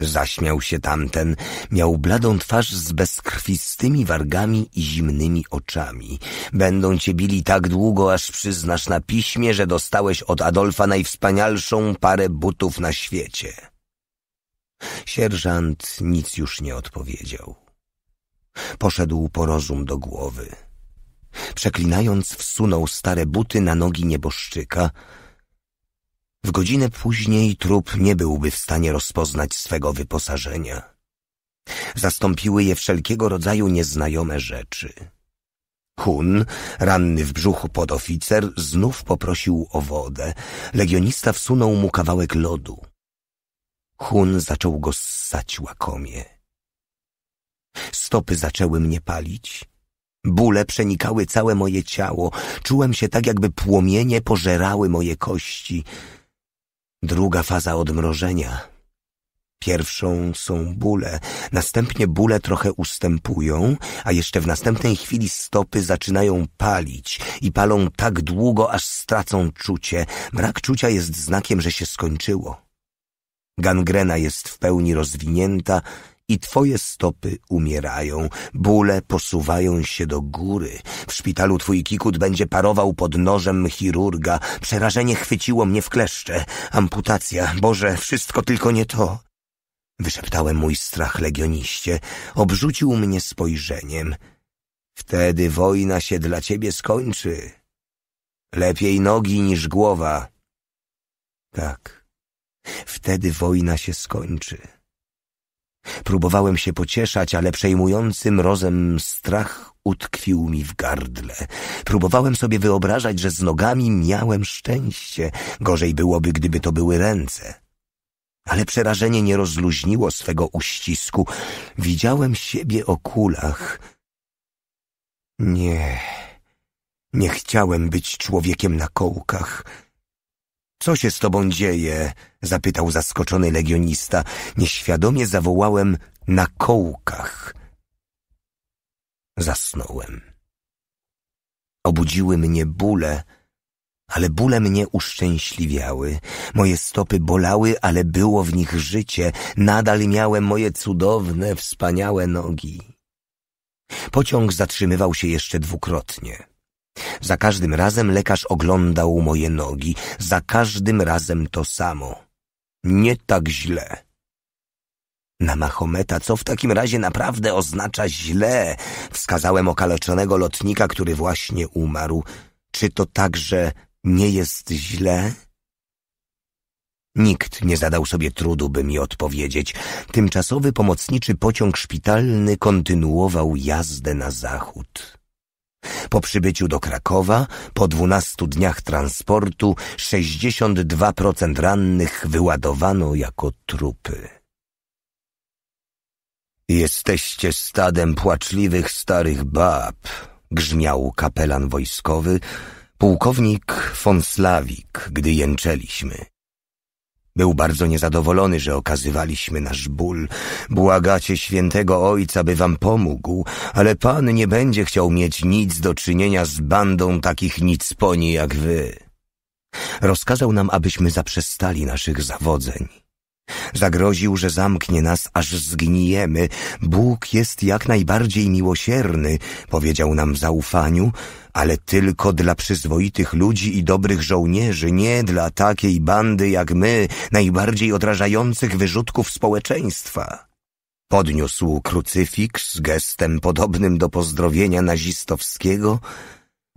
Zaśmiał się tamten, miał bladą twarz z bezkrwistymi wargami i zimnymi oczami. Będą cię bili tak długo, aż przyznasz na piśmie, że dostałeś od Adolfa najwspanialszą parę butów na świecie. Sierżant nic już nie odpowiedział. Poszedł po rozum do głowy. Przeklinając wsunął stare buty na nogi nieboszczyka, w godzinę później trup nie byłby w stanie rozpoznać swego wyposażenia. Zastąpiły je wszelkiego rodzaju nieznajome rzeczy. Kun, ranny w brzuchu podoficer, znów poprosił o wodę. Legionista wsunął mu kawałek lodu. Hun zaczął go ssać łakomie. Stopy zaczęły mnie palić. Bóle przenikały całe moje ciało. Czułem się tak, jakby płomienie pożerały moje kości. Druga faza odmrożenia. Pierwszą są bóle, następnie bóle trochę ustępują, a jeszcze w następnej chwili stopy zaczynają palić i palą tak długo, aż stracą czucie. Brak czucia jest znakiem, że się skończyło. Gangrena jest w pełni rozwinięta i twoje stopy umierają, bóle posuwają się do góry. W szpitalu twój kikut będzie parował pod nożem chirurga. Przerażenie chwyciło mnie w kleszcze. Amputacja, Boże, wszystko tylko nie to. Wyszeptałem mój strach legioniście. Obrzucił mnie spojrzeniem. Wtedy wojna się dla ciebie skończy. Lepiej nogi niż głowa. Tak, wtedy wojna się skończy. Próbowałem się pocieszać, ale przejmujący mrozem strach utkwił mi w gardle. Próbowałem sobie wyobrażać, że z nogami miałem szczęście. Gorzej byłoby, gdyby to były ręce. Ale przerażenie nie rozluźniło swego uścisku. Widziałem siebie o kulach. Nie, nie chciałem być człowiekiem na kołkach. Co się z tobą dzieje? zapytał zaskoczony legionista. Nieświadomie zawołałem na kołkach. Zasnąłem. Obudziły mnie bóle, ale bóle mnie uszczęśliwiały. Moje stopy bolały, ale było w nich życie. Nadal miałem moje cudowne, wspaniałe nogi. Pociąg zatrzymywał się jeszcze dwukrotnie. Za każdym razem lekarz oglądał moje nogi. Za każdym razem to samo. Nie tak źle. Na Mahometa, co w takim razie naprawdę oznacza źle? Wskazałem okaleczonego lotnika, który właśnie umarł. Czy to także nie jest źle? Nikt nie zadał sobie trudu, by mi odpowiedzieć. Tymczasowy pomocniczy pociąg szpitalny kontynuował jazdę na zachód. Po przybyciu do Krakowa, po dwunastu dniach transportu, 62% rannych wyładowano jako trupy. Jesteście stadem płaczliwych starych bab, grzmiał kapelan wojskowy, pułkownik Fonslawik, gdy jęczeliśmy. Był bardzo niezadowolony, że okazywaliśmy nasz ból. Błagacie świętego ojca, by wam pomógł, ale pan nie będzie chciał mieć nic do czynienia z bandą takich nicponi jak wy. Rozkazał nam, abyśmy zaprzestali naszych zawodzeń. Zagroził, że zamknie nas, aż zgnijemy. Bóg jest jak najbardziej miłosierny, powiedział nam w zaufaniu, ale tylko dla przyzwoitych ludzi i dobrych żołnierzy, nie dla takiej bandy jak my, najbardziej odrażających wyrzutków społeczeństwa. Podniósł krucyfiks z gestem podobnym do pozdrowienia nazistowskiego,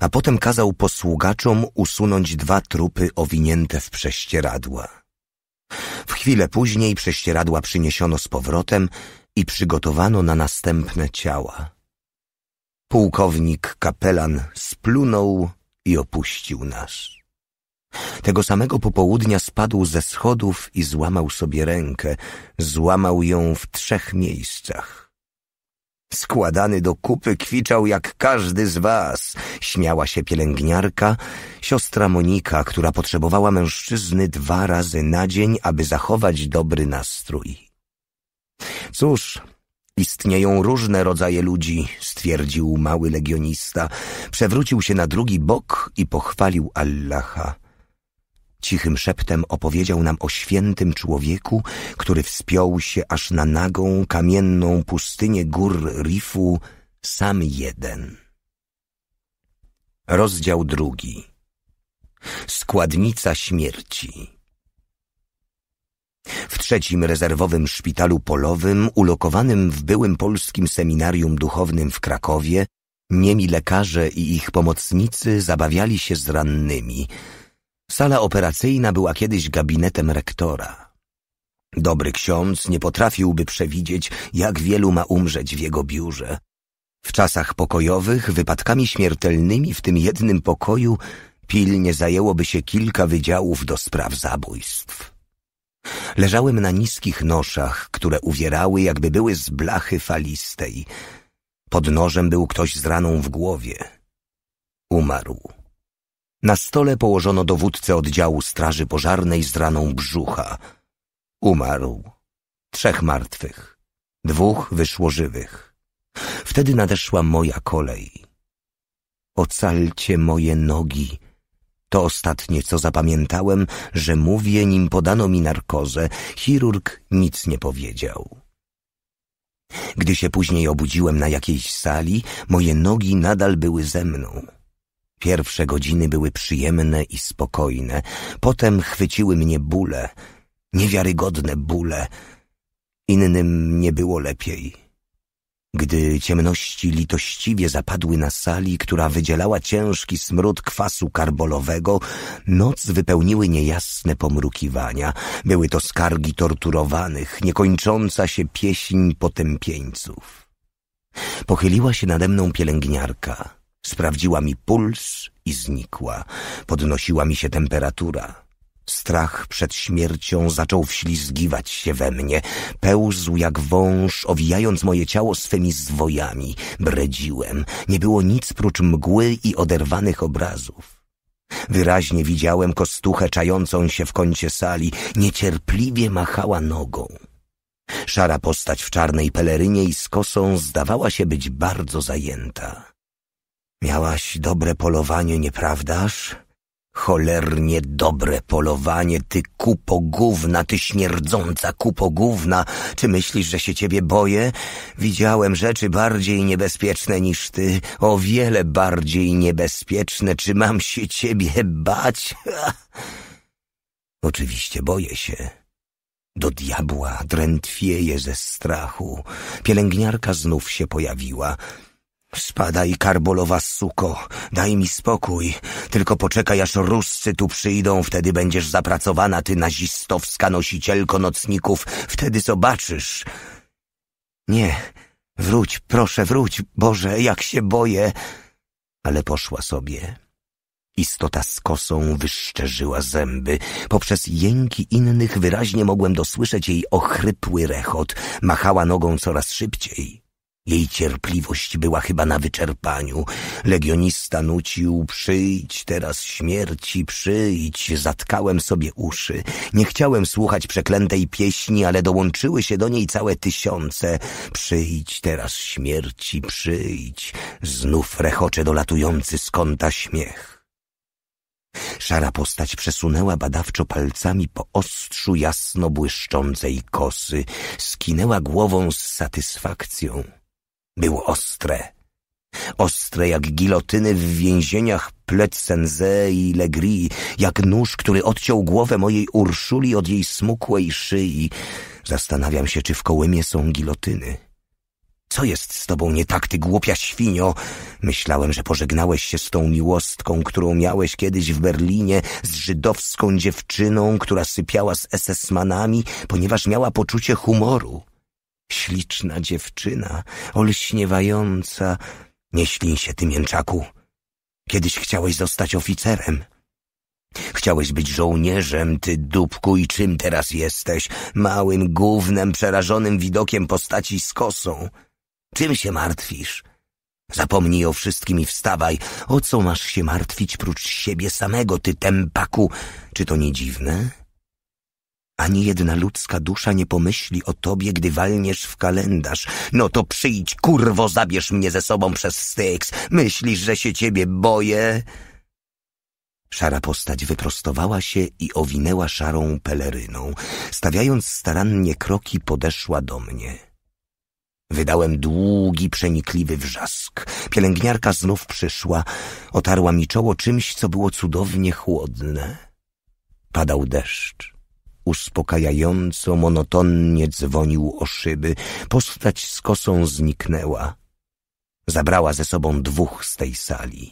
a potem kazał posługaczom usunąć dwa trupy owinięte w prześcieradła. W chwilę później prześcieradła przyniesiono z powrotem i przygotowano na następne ciała. Pułkownik kapelan splunął i opuścił nas. Tego samego popołudnia spadł ze schodów i złamał sobie rękę, złamał ją w trzech miejscach. Składany do kupy kwiczał jak każdy z was. Śmiała się pielęgniarka, siostra Monika, która potrzebowała mężczyzny dwa razy na dzień, aby zachować dobry nastrój. Cóż, istnieją różne rodzaje ludzi, stwierdził mały legionista. Przewrócił się na drugi bok i pochwalił Allaha. Cichym szeptem opowiedział nam o świętym człowieku, który wspiął się aż na nagą, kamienną pustynię gór Rifu, sam jeden. Rozdział drugi Składnica śmierci w trzecim rezerwowym szpitalu polowym, ulokowanym w byłym polskim seminarium duchownym w Krakowie, niemi lekarze i ich pomocnicy zabawiali się z rannymi, Sala operacyjna była kiedyś gabinetem rektora. Dobry ksiądz nie potrafiłby przewidzieć, jak wielu ma umrzeć w jego biurze. W czasach pokojowych wypadkami śmiertelnymi w tym jednym pokoju pilnie zajęłoby się kilka wydziałów do spraw zabójstw. Leżałem na niskich noszach, które uwierały, jakby były z blachy falistej. Pod nożem był ktoś z raną w głowie. Umarł. Na stole położono dowódcę oddziału straży pożarnej z raną brzucha. Umarł. Trzech martwych. Dwóch wyszło żywych. Wtedy nadeszła moja kolej. Ocalcie moje nogi. To ostatnie, co zapamiętałem, że mówię, nim podano mi narkozę. Chirurg nic nie powiedział. Gdy się później obudziłem na jakiejś sali, moje nogi nadal były ze mną. Pierwsze godziny były przyjemne i spokojne. Potem chwyciły mnie bóle, niewiarygodne bóle. Innym nie było lepiej. Gdy ciemności litościwie zapadły na sali, która wydzielała ciężki smród kwasu karbolowego, noc wypełniły niejasne pomrukiwania. Były to skargi torturowanych, niekończąca się pieśń potępieńców. Pochyliła się nade mną pielęgniarka. Sprawdziła mi puls i znikła. Podnosiła mi się temperatura. Strach przed śmiercią zaczął wślizgiwać się we mnie. Pełzł jak wąż, owijając moje ciało swymi zwojami. Bredziłem. Nie było nic prócz mgły i oderwanych obrazów. Wyraźnie widziałem kostuchę czającą się w kącie sali. Niecierpliwie machała nogą. Szara postać w czarnej pelerynie i z kosą zdawała się być bardzo zajęta. Miałaś dobre polowanie, nieprawdaż? Cholernie dobre polowanie, ty kupo gówna, ty śmierdząca kupo gówna. Czy myślisz, że się ciebie boję? Widziałem rzeczy bardziej niebezpieczne niż ty, o wiele bardziej niebezpieczne. Czy mam się ciebie bać? Oczywiście boję się. Do diabła drętwieje ze strachu. Pielęgniarka znów się pojawiła. Spadaj, karbolowa suko, daj mi spokój. Tylko poczekaj, aż ruscy tu przyjdą, wtedy będziesz zapracowana, ty nazistowska nosicielko nocników. Wtedy zobaczysz. Nie, wróć, proszę, wróć, Boże, jak się boję. Ale poszła sobie. Istota z kosą wyszczerzyła zęby. Poprzez jęki innych wyraźnie mogłem dosłyszeć jej ochrypły rechot. Machała nogą coraz szybciej. Jej cierpliwość była chyba na wyczerpaniu. Legionista nucił, przyjdź teraz śmierci, przyjdź. Zatkałem sobie uszy. Nie chciałem słuchać przeklętej pieśni, ale dołączyły się do niej całe tysiące. Przyjdź teraz śmierci, przyjdź. Znów rechocze dolatujący z kąta śmiech. Szara postać przesunęła badawczo palcami po ostrzu jasno błyszczącej kosy. Skinęła głową z satysfakcją było ostre. Ostre jak gilotyny w więzieniach plec i legri, jak nóż, który odciął głowę mojej Urszuli od jej smukłej szyi. Zastanawiam się, czy w kołymie są gilotyny. Co jest z tobą nie tak, ty głupia świnio? Myślałem, że pożegnałeś się z tą miłostką, którą miałeś kiedyś w Berlinie, z żydowską dziewczyną, która sypiała z SS-manami, ponieważ miała poczucie humoru. Śliczna dziewczyna, olśniewająca. Nie ślij się, ty mięczaku. Kiedyś chciałeś zostać oficerem. Chciałeś być żołnierzem, ty dupku, i czym teraz jesteś? Małym gównem przerażonym widokiem postaci z kosą. Czym się martwisz? Zapomnij o wszystkim i wstawaj. O co masz się martwić prócz siebie samego, ty tempaku? Czy to nie dziwne? Ani jedna ludzka dusza nie pomyśli o tobie, gdy walniesz w kalendarz. No to przyjdź, kurwo, zabierz mnie ze sobą przez Styx. Myślisz, że się ciebie boję? Szara postać wyprostowała się i owinęła szarą peleryną. Stawiając starannie kroki, podeszła do mnie. Wydałem długi, przenikliwy wrzask. Pielęgniarka znów przyszła. Otarła mi czoło czymś, co było cudownie chłodne. Padał deszcz uspokajająco, monotonnie dzwonił o szyby. Postać z kosą zniknęła. Zabrała ze sobą dwóch z tej sali.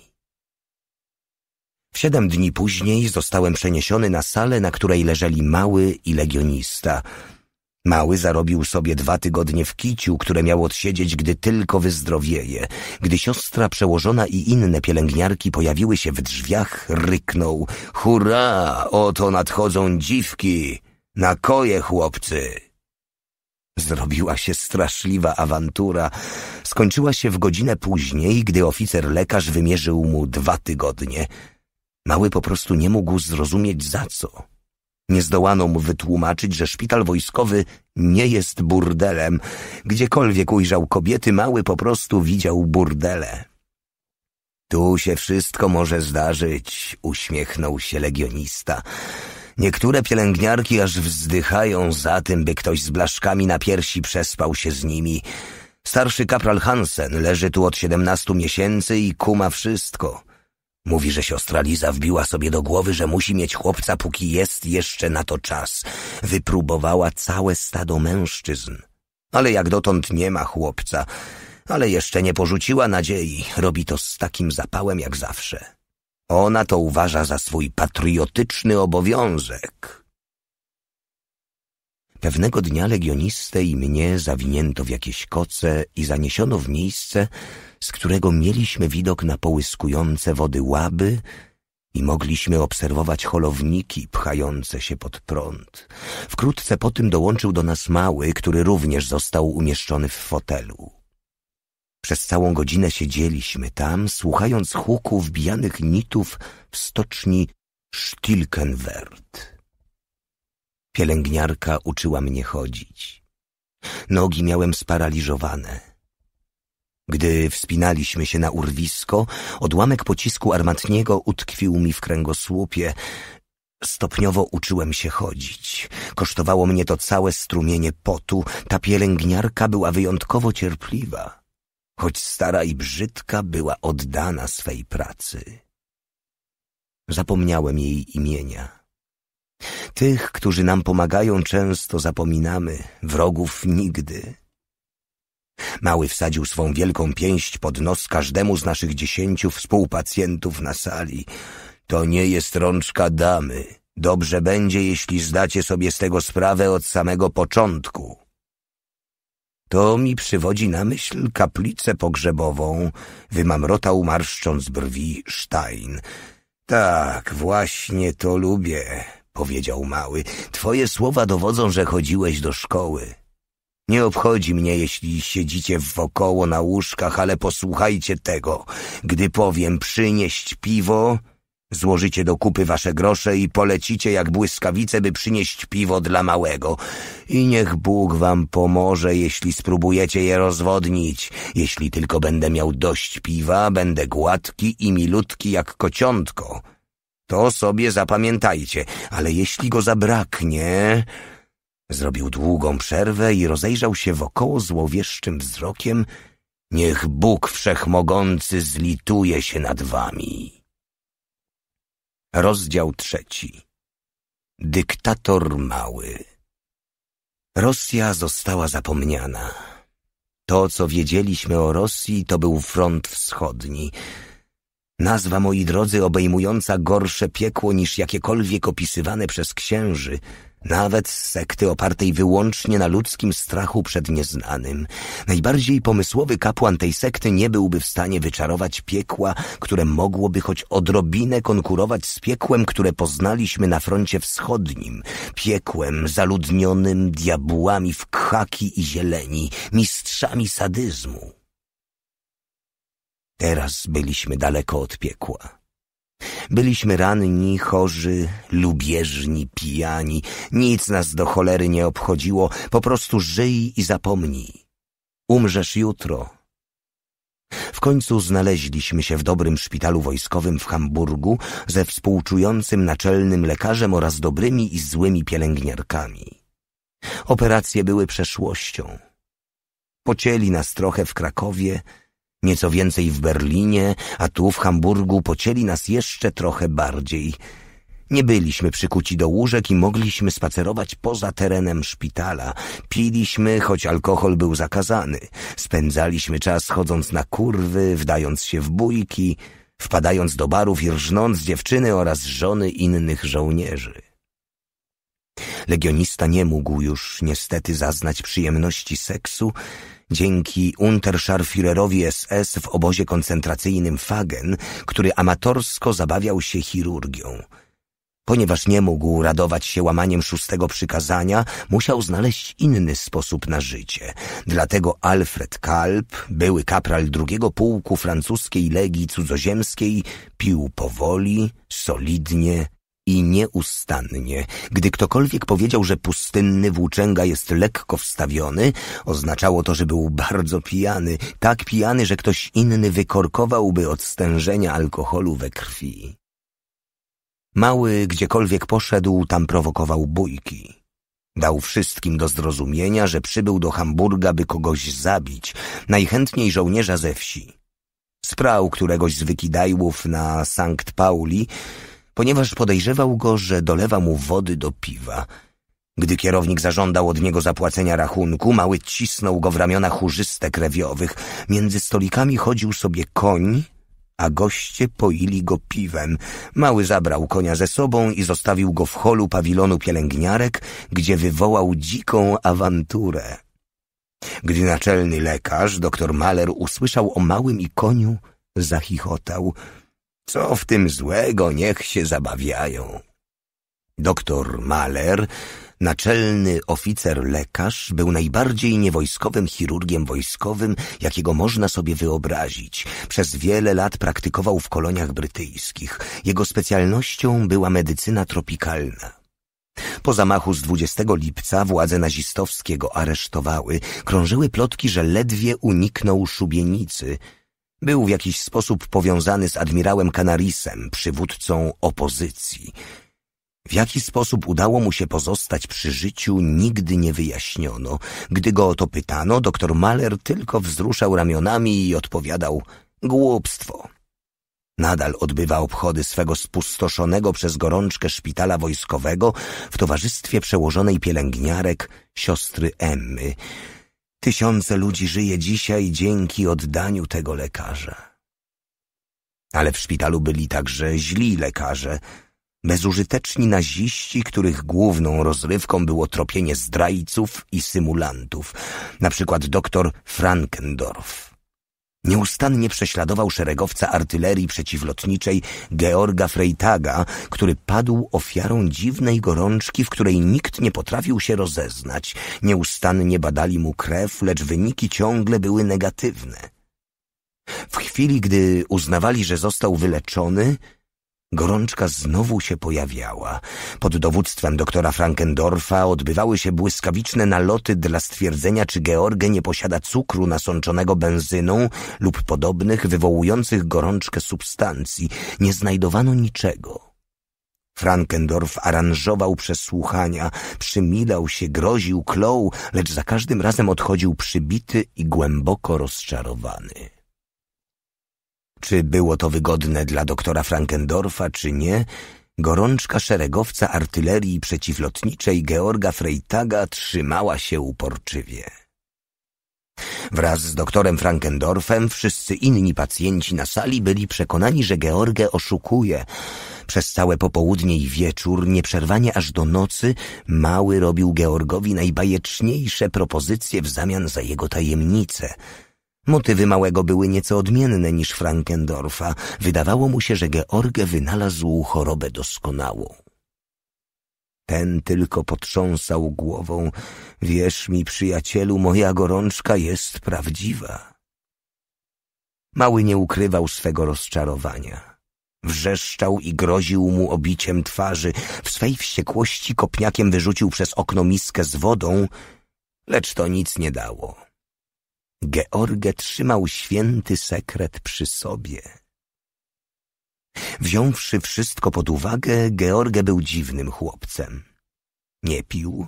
W siedem dni później zostałem przeniesiony na salę, na której leżeli mały i legionista. Mały zarobił sobie dwa tygodnie w kiciu, które miał odsiedzieć, gdy tylko wyzdrowieje. Gdy siostra przełożona i inne pielęgniarki pojawiły się w drzwiach, ryknął: Hurra! Oto nadchodzą dziwki! Na koje, chłopcy! Zrobiła się straszliwa awantura. Skończyła się w godzinę później, gdy oficer lekarz wymierzył mu dwa tygodnie. Mały po prostu nie mógł zrozumieć za co. Nie zdołano mu wytłumaczyć, że szpital wojskowy nie jest burdelem. Gdziekolwiek ujrzał kobiety, mały po prostu widział burdele. Tu się wszystko może zdarzyć, uśmiechnął się legionista. Niektóre pielęgniarki aż wzdychają za tym, by ktoś z blaszkami na piersi przespał się z nimi. Starszy kapral Hansen leży tu od siedemnastu miesięcy i kuma wszystko. Mówi, że siostra Liza wbiła sobie do głowy, że musi mieć chłopca, póki jest jeszcze na to czas. Wypróbowała całe stado mężczyzn. Ale jak dotąd nie ma chłopca. Ale jeszcze nie porzuciła nadziei. Robi to z takim zapałem jak zawsze. Ona to uważa za swój patriotyczny obowiązek. Pewnego dnia legionistę i mnie zawinięto w jakieś koce i zaniesiono w miejsce, z którego mieliśmy widok na połyskujące wody łaby i mogliśmy obserwować holowniki pchające się pod prąd. Wkrótce po tym dołączył do nas mały, który również został umieszczony w fotelu. Przez całą godzinę siedzieliśmy tam, słuchając huku wbijanych nitów w stoczni Stilkenwert. Pielęgniarka uczyła mnie chodzić. Nogi miałem sparaliżowane. Gdy wspinaliśmy się na urwisko, odłamek pocisku armatniego utkwił mi w kręgosłupie. Stopniowo uczyłem się chodzić. Kosztowało mnie to całe strumienie potu. Ta pielęgniarka była wyjątkowo cierpliwa choć stara i brzydka była oddana swej pracy. Zapomniałem jej imienia. Tych, którzy nam pomagają, często zapominamy, wrogów nigdy. Mały wsadził swą wielką pięść pod nos każdemu z naszych dziesięciu współpacjentów na sali. To nie jest rączka damy. Dobrze będzie, jeśli zdacie sobie z tego sprawę od samego początku. To mi przywodzi na myśl kaplicę pogrzebową, wymamrotał marszcząc brwi Stein. Tak, właśnie to lubię, powiedział mały. Twoje słowa dowodzą, że chodziłeś do szkoły. Nie obchodzi mnie, jeśli siedzicie wokoło na łóżkach, ale posłuchajcie tego. Gdy powiem przynieść piwo, Złożycie do kupy wasze grosze i polecicie jak błyskawice, by przynieść piwo dla małego. I niech Bóg wam pomoże, jeśli spróbujecie je rozwodnić. Jeśli tylko będę miał dość piwa, będę gładki i milutki jak kociątko. To sobie zapamiętajcie, ale jeśli go zabraknie... Zrobił długą przerwę i rozejrzał się wokoło złowieszczym wzrokiem. Niech Bóg Wszechmogący zlituje się nad wami. Rozdział trzeci. Dyktator mały. Rosja została zapomniana. To, co wiedzieliśmy o Rosji, to był front wschodni. Nazwa, moi drodzy, obejmująca gorsze piekło niż jakiekolwiek opisywane przez księży – nawet z sekty opartej wyłącznie na ludzkim strachu przed nieznanym. Najbardziej pomysłowy kapłan tej sekty nie byłby w stanie wyczarować piekła, które mogłoby choć odrobinę konkurować z piekłem, które poznaliśmy na froncie wschodnim, piekłem zaludnionym diabłami w khaki i zieleni, mistrzami sadyzmu. Teraz byliśmy daleko od piekła. Byliśmy ranni, chorzy, lubieżni, pijani. Nic nas do cholery nie obchodziło. Po prostu żyj i zapomnij. Umrzesz jutro. W końcu znaleźliśmy się w dobrym szpitalu wojskowym w Hamburgu ze współczującym naczelnym lekarzem oraz dobrymi i złymi pielęgniarkami. Operacje były przeszłością. Pocieli nas trochę w Krakowie, nieco więcej w Berlinie, a tu w Hamburgu pocieli nas jeszcze trochę bardziej. Nie byliśmy przykuci do łóżek i mogliśmy spacerować poza terenem szpitala. Piliśmy, choć alkohol był zakazany. Spędzaliśmy czas chodząc na kurwy, wdając się w bójki, wpadając do barów i rżnąc dziewczyny oraz żony innych żołnierzy. Legionista nie mógł już niestety zaznać przyjemności seksu, Dzięki Unterscharführerowi SS w obozie koncentracyjnym Fagen, który amatorsko zabawiał się chirurgią. Ponieważ nie mógł radować się łamaniem szóstego przykazania, musiał znaleźć inny sposób na życie. Dlatego Alfred Kalb, były kapral drugiego pułku francuskiej legii cudzoziemskiej, pił powoli, solidnie i nieustannie. Gdy ktokolwiek powiedział, że pustynny włóczęga jest lekko wstawiony, oznaczało to, że był bardzo pijany, tak pijany, że ktoś inny wykorkowałby od stężenia alkoholu we krwi. Mały, gdziekolwiek poszedł, tam prowokował bójki. Dał wszystkim do zrozumienia, że przybył do Hamburga, by kogoś zabić, najchętniej żołnierza ze wsi. Sprał któregoś z wykidajłów na Sankt Pauli, ponieważ podejrzewał go, że dolewa mu wody do piwa. Gdy kierownik zażądał od niego zapłacenia rachunku, mały cisnął go w ramiona chórzyste krewiowych. Między stolikami chodził sobie koń, a goście poili go piwem. Mały zabrał konia ze sobą i zostawił go w holu pawilonu pielęgniarek, gdzie wywołał dziką awanturę. Gdy naczelny lekarz, doktor Maler, usłyszał o małym i koniu, zachichotał – co w tym złego, niech się zabawiają. Doktor Mahler, naczelny oficer lekarz, był najbardziej niewojskowym chirurgiem wojskowym, jakiego można sobie wyobrazić. Przez wiele lat praktykował w koloniach brytyjskich. Jego specjalnością była medycyna tropikalna. Po zamachu z 20 lipca władze nazistowskie go aresztowały. Krążyły plotki, że ledwie uniknął szubienicy – był w jakiś sposób powiązany z admirałem Canarisem, przywódcą opozycji. W jaki sposób udało mu się pozostać przy życiu, nigdy nie wyjaśniono. Gdy go o to pytano, doktor Maler tylko wzruszał ramionami i odpowiadał głupstwo. Nadal odbywa obchody swego spustoszonego przez gorączkę szpitala wojskowego w towarzystwie przełożonej pielęgniarek siostry Emmy. Tysiące ludzi żyje dzisiaj dzięki oddaniu tego lekarza. Ale w szpitalu byli także źli lekarze, bezużyteczni naziści, których główną rozrywką było tropienie zdrajców i symulantów, na przykład doktor Frankendorf. Nieustannie prześladował szeregowca artylerii przeciwlotniczej Georga Freytaga, który padł ofiarą dziwnej gorączki, w której nikt nie potrafił się rozeznać. Nieustannie badali mu krew, lecz wyniki ciągle były negatywne. W chwili, gdy uznawali, że został wyleczony, Gorączka znowu się pojawiała. Pod dowództwem doktora Frankendorfa odbywały się błyskawiczne naloty dla stwierdzenia, czy George nie posiada cukru nasączonego benzyną lub podobnych wywołujących gorączkę substancji. Nie znajdowano niczego. Frankendorf aranżował przesłuchania, przymilał się, groził, klął, lecz za każdym razem odchodził przybity i głęboko rozczarowany. Czy było to wygodne dla doktora Frankendorfa, czy nie, gorączka szeregowca artylerii przeciwlotniczej Georga Freytaga trzymała się uporczywie. Wraz z doktorem Frankendorfem wszyscy inni pacjenci na sali byli przekonani, że Georgę oszukuje. Przez całe popołudnie i wieczór, nieprzerwanie aż do nocy, mały robił Georgowi najbajeczniejsze propozycje w zamian za jego tajemnicę – Motywy małego były nieco odmienne niż Frankendorfa. Wydawało mu się, że George wynalazł chorobę doskonałą. Ten tylko potrząsał głową. Wierz mi, przyjacielu, moja gorączka jest prawdziwa. Mały nie ukrywał swego rozczarowania. Wrzeszczał i groził mu obiciem twarzy. W swej wściekłości kopniakiem wyrzucił przez okno miskę z wodą, lecz to nic nie dało. George trzymał święty sekret przy sobie. Wziąwszy wszystko pod uwagę, George był dziwnym chłopcem. Nie pił,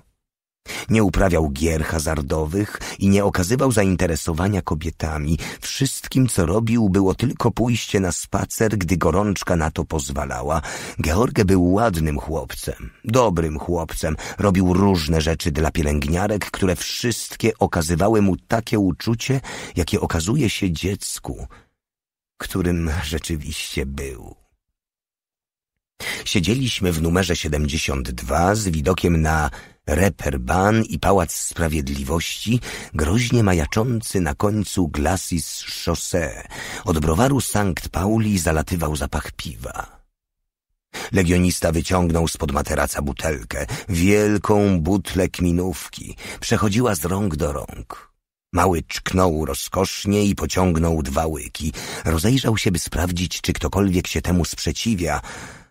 nie uprawiał gier hazardowych i nie okazywał zainteresowania kobietami. Wszystkim, co robił, było tylko pójście na spacer, gdy gorączka na to pozwalała. George był ładnym chłopcem, dobrym chłopcem. Robił różne rzeczy dla pielęgniarek, które wszystkie okazywały mu takie uczucie, jakie okazuje się dziecku, którym rzeczywiście był. Siedzieliśmy w numerze 72 z widokiem na Reperban i Pałac Sprawiedliwości, groźnie majaczący na końcu Glacis Chaussee. Od browaru Sankt Pauli zalatywał zapach piwa. Legionista wyciągnął spod materaca butelkę, wielką butlę kminówki. Przechodziła z rąk do rąk. Mały czknął rozkosznie i pociągnął dwa łyki. Rozejrzał się, by sprawdzić, czy ktokolwiek się temu sprzeciwia –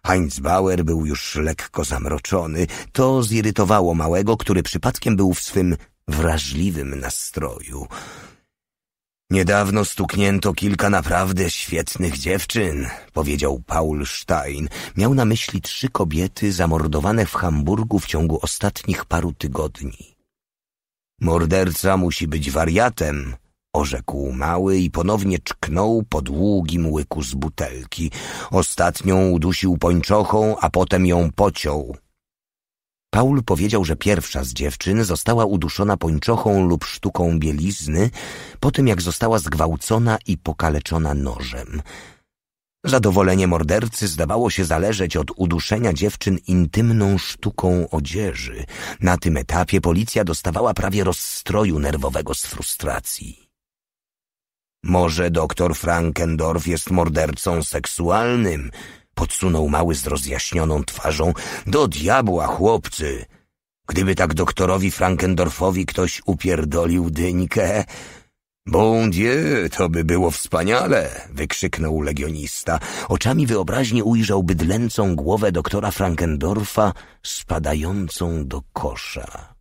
Heinz Bauer był już lekko zamroczony. To zirytowało małego, który przypadkiem był w swym wrażliwym nastroju. Niedawno stuknięto kilka naprawdę świetnych dziewczyn, powiedział Paul Stein. Miał na myśli trzy kobiety zamordowane w Hamburgu w ciągu ostatnich paru tygodni. Morderca musi być wariatem, orzekł mały i ponownie czknął po długim łyku z butelki. Ostatnią udusił pończochą, a potem ją pociął. Paul powiedział, że pierwsza z dziewczyn została uduszona pończochą lub sztuką bielizny po tym, jak została zgwałcona i pokaleczona nożem. Zadowolenie mordercy zdawało się zależeć od uduszenia dziewczyn intymną sztuką odzieży. Na tym etapie policja dostawała prawie rozstroju nerwowego z frustracji. Może doktor Frankendorf jest mordercą seksualnym? Podsunął mały z rozjaśnioną twarzą. Do diabła, chłopcy! Gdyby tak doktorowi Frankendorfowi ktoś upierdolił dyńkę... Bon Dieu, to by było wspaniale! wykrzyknął legionista. Oczami wyobraźnie ujrzał bydlęcą głowę doktora Frankendorfa spadającą do kosza.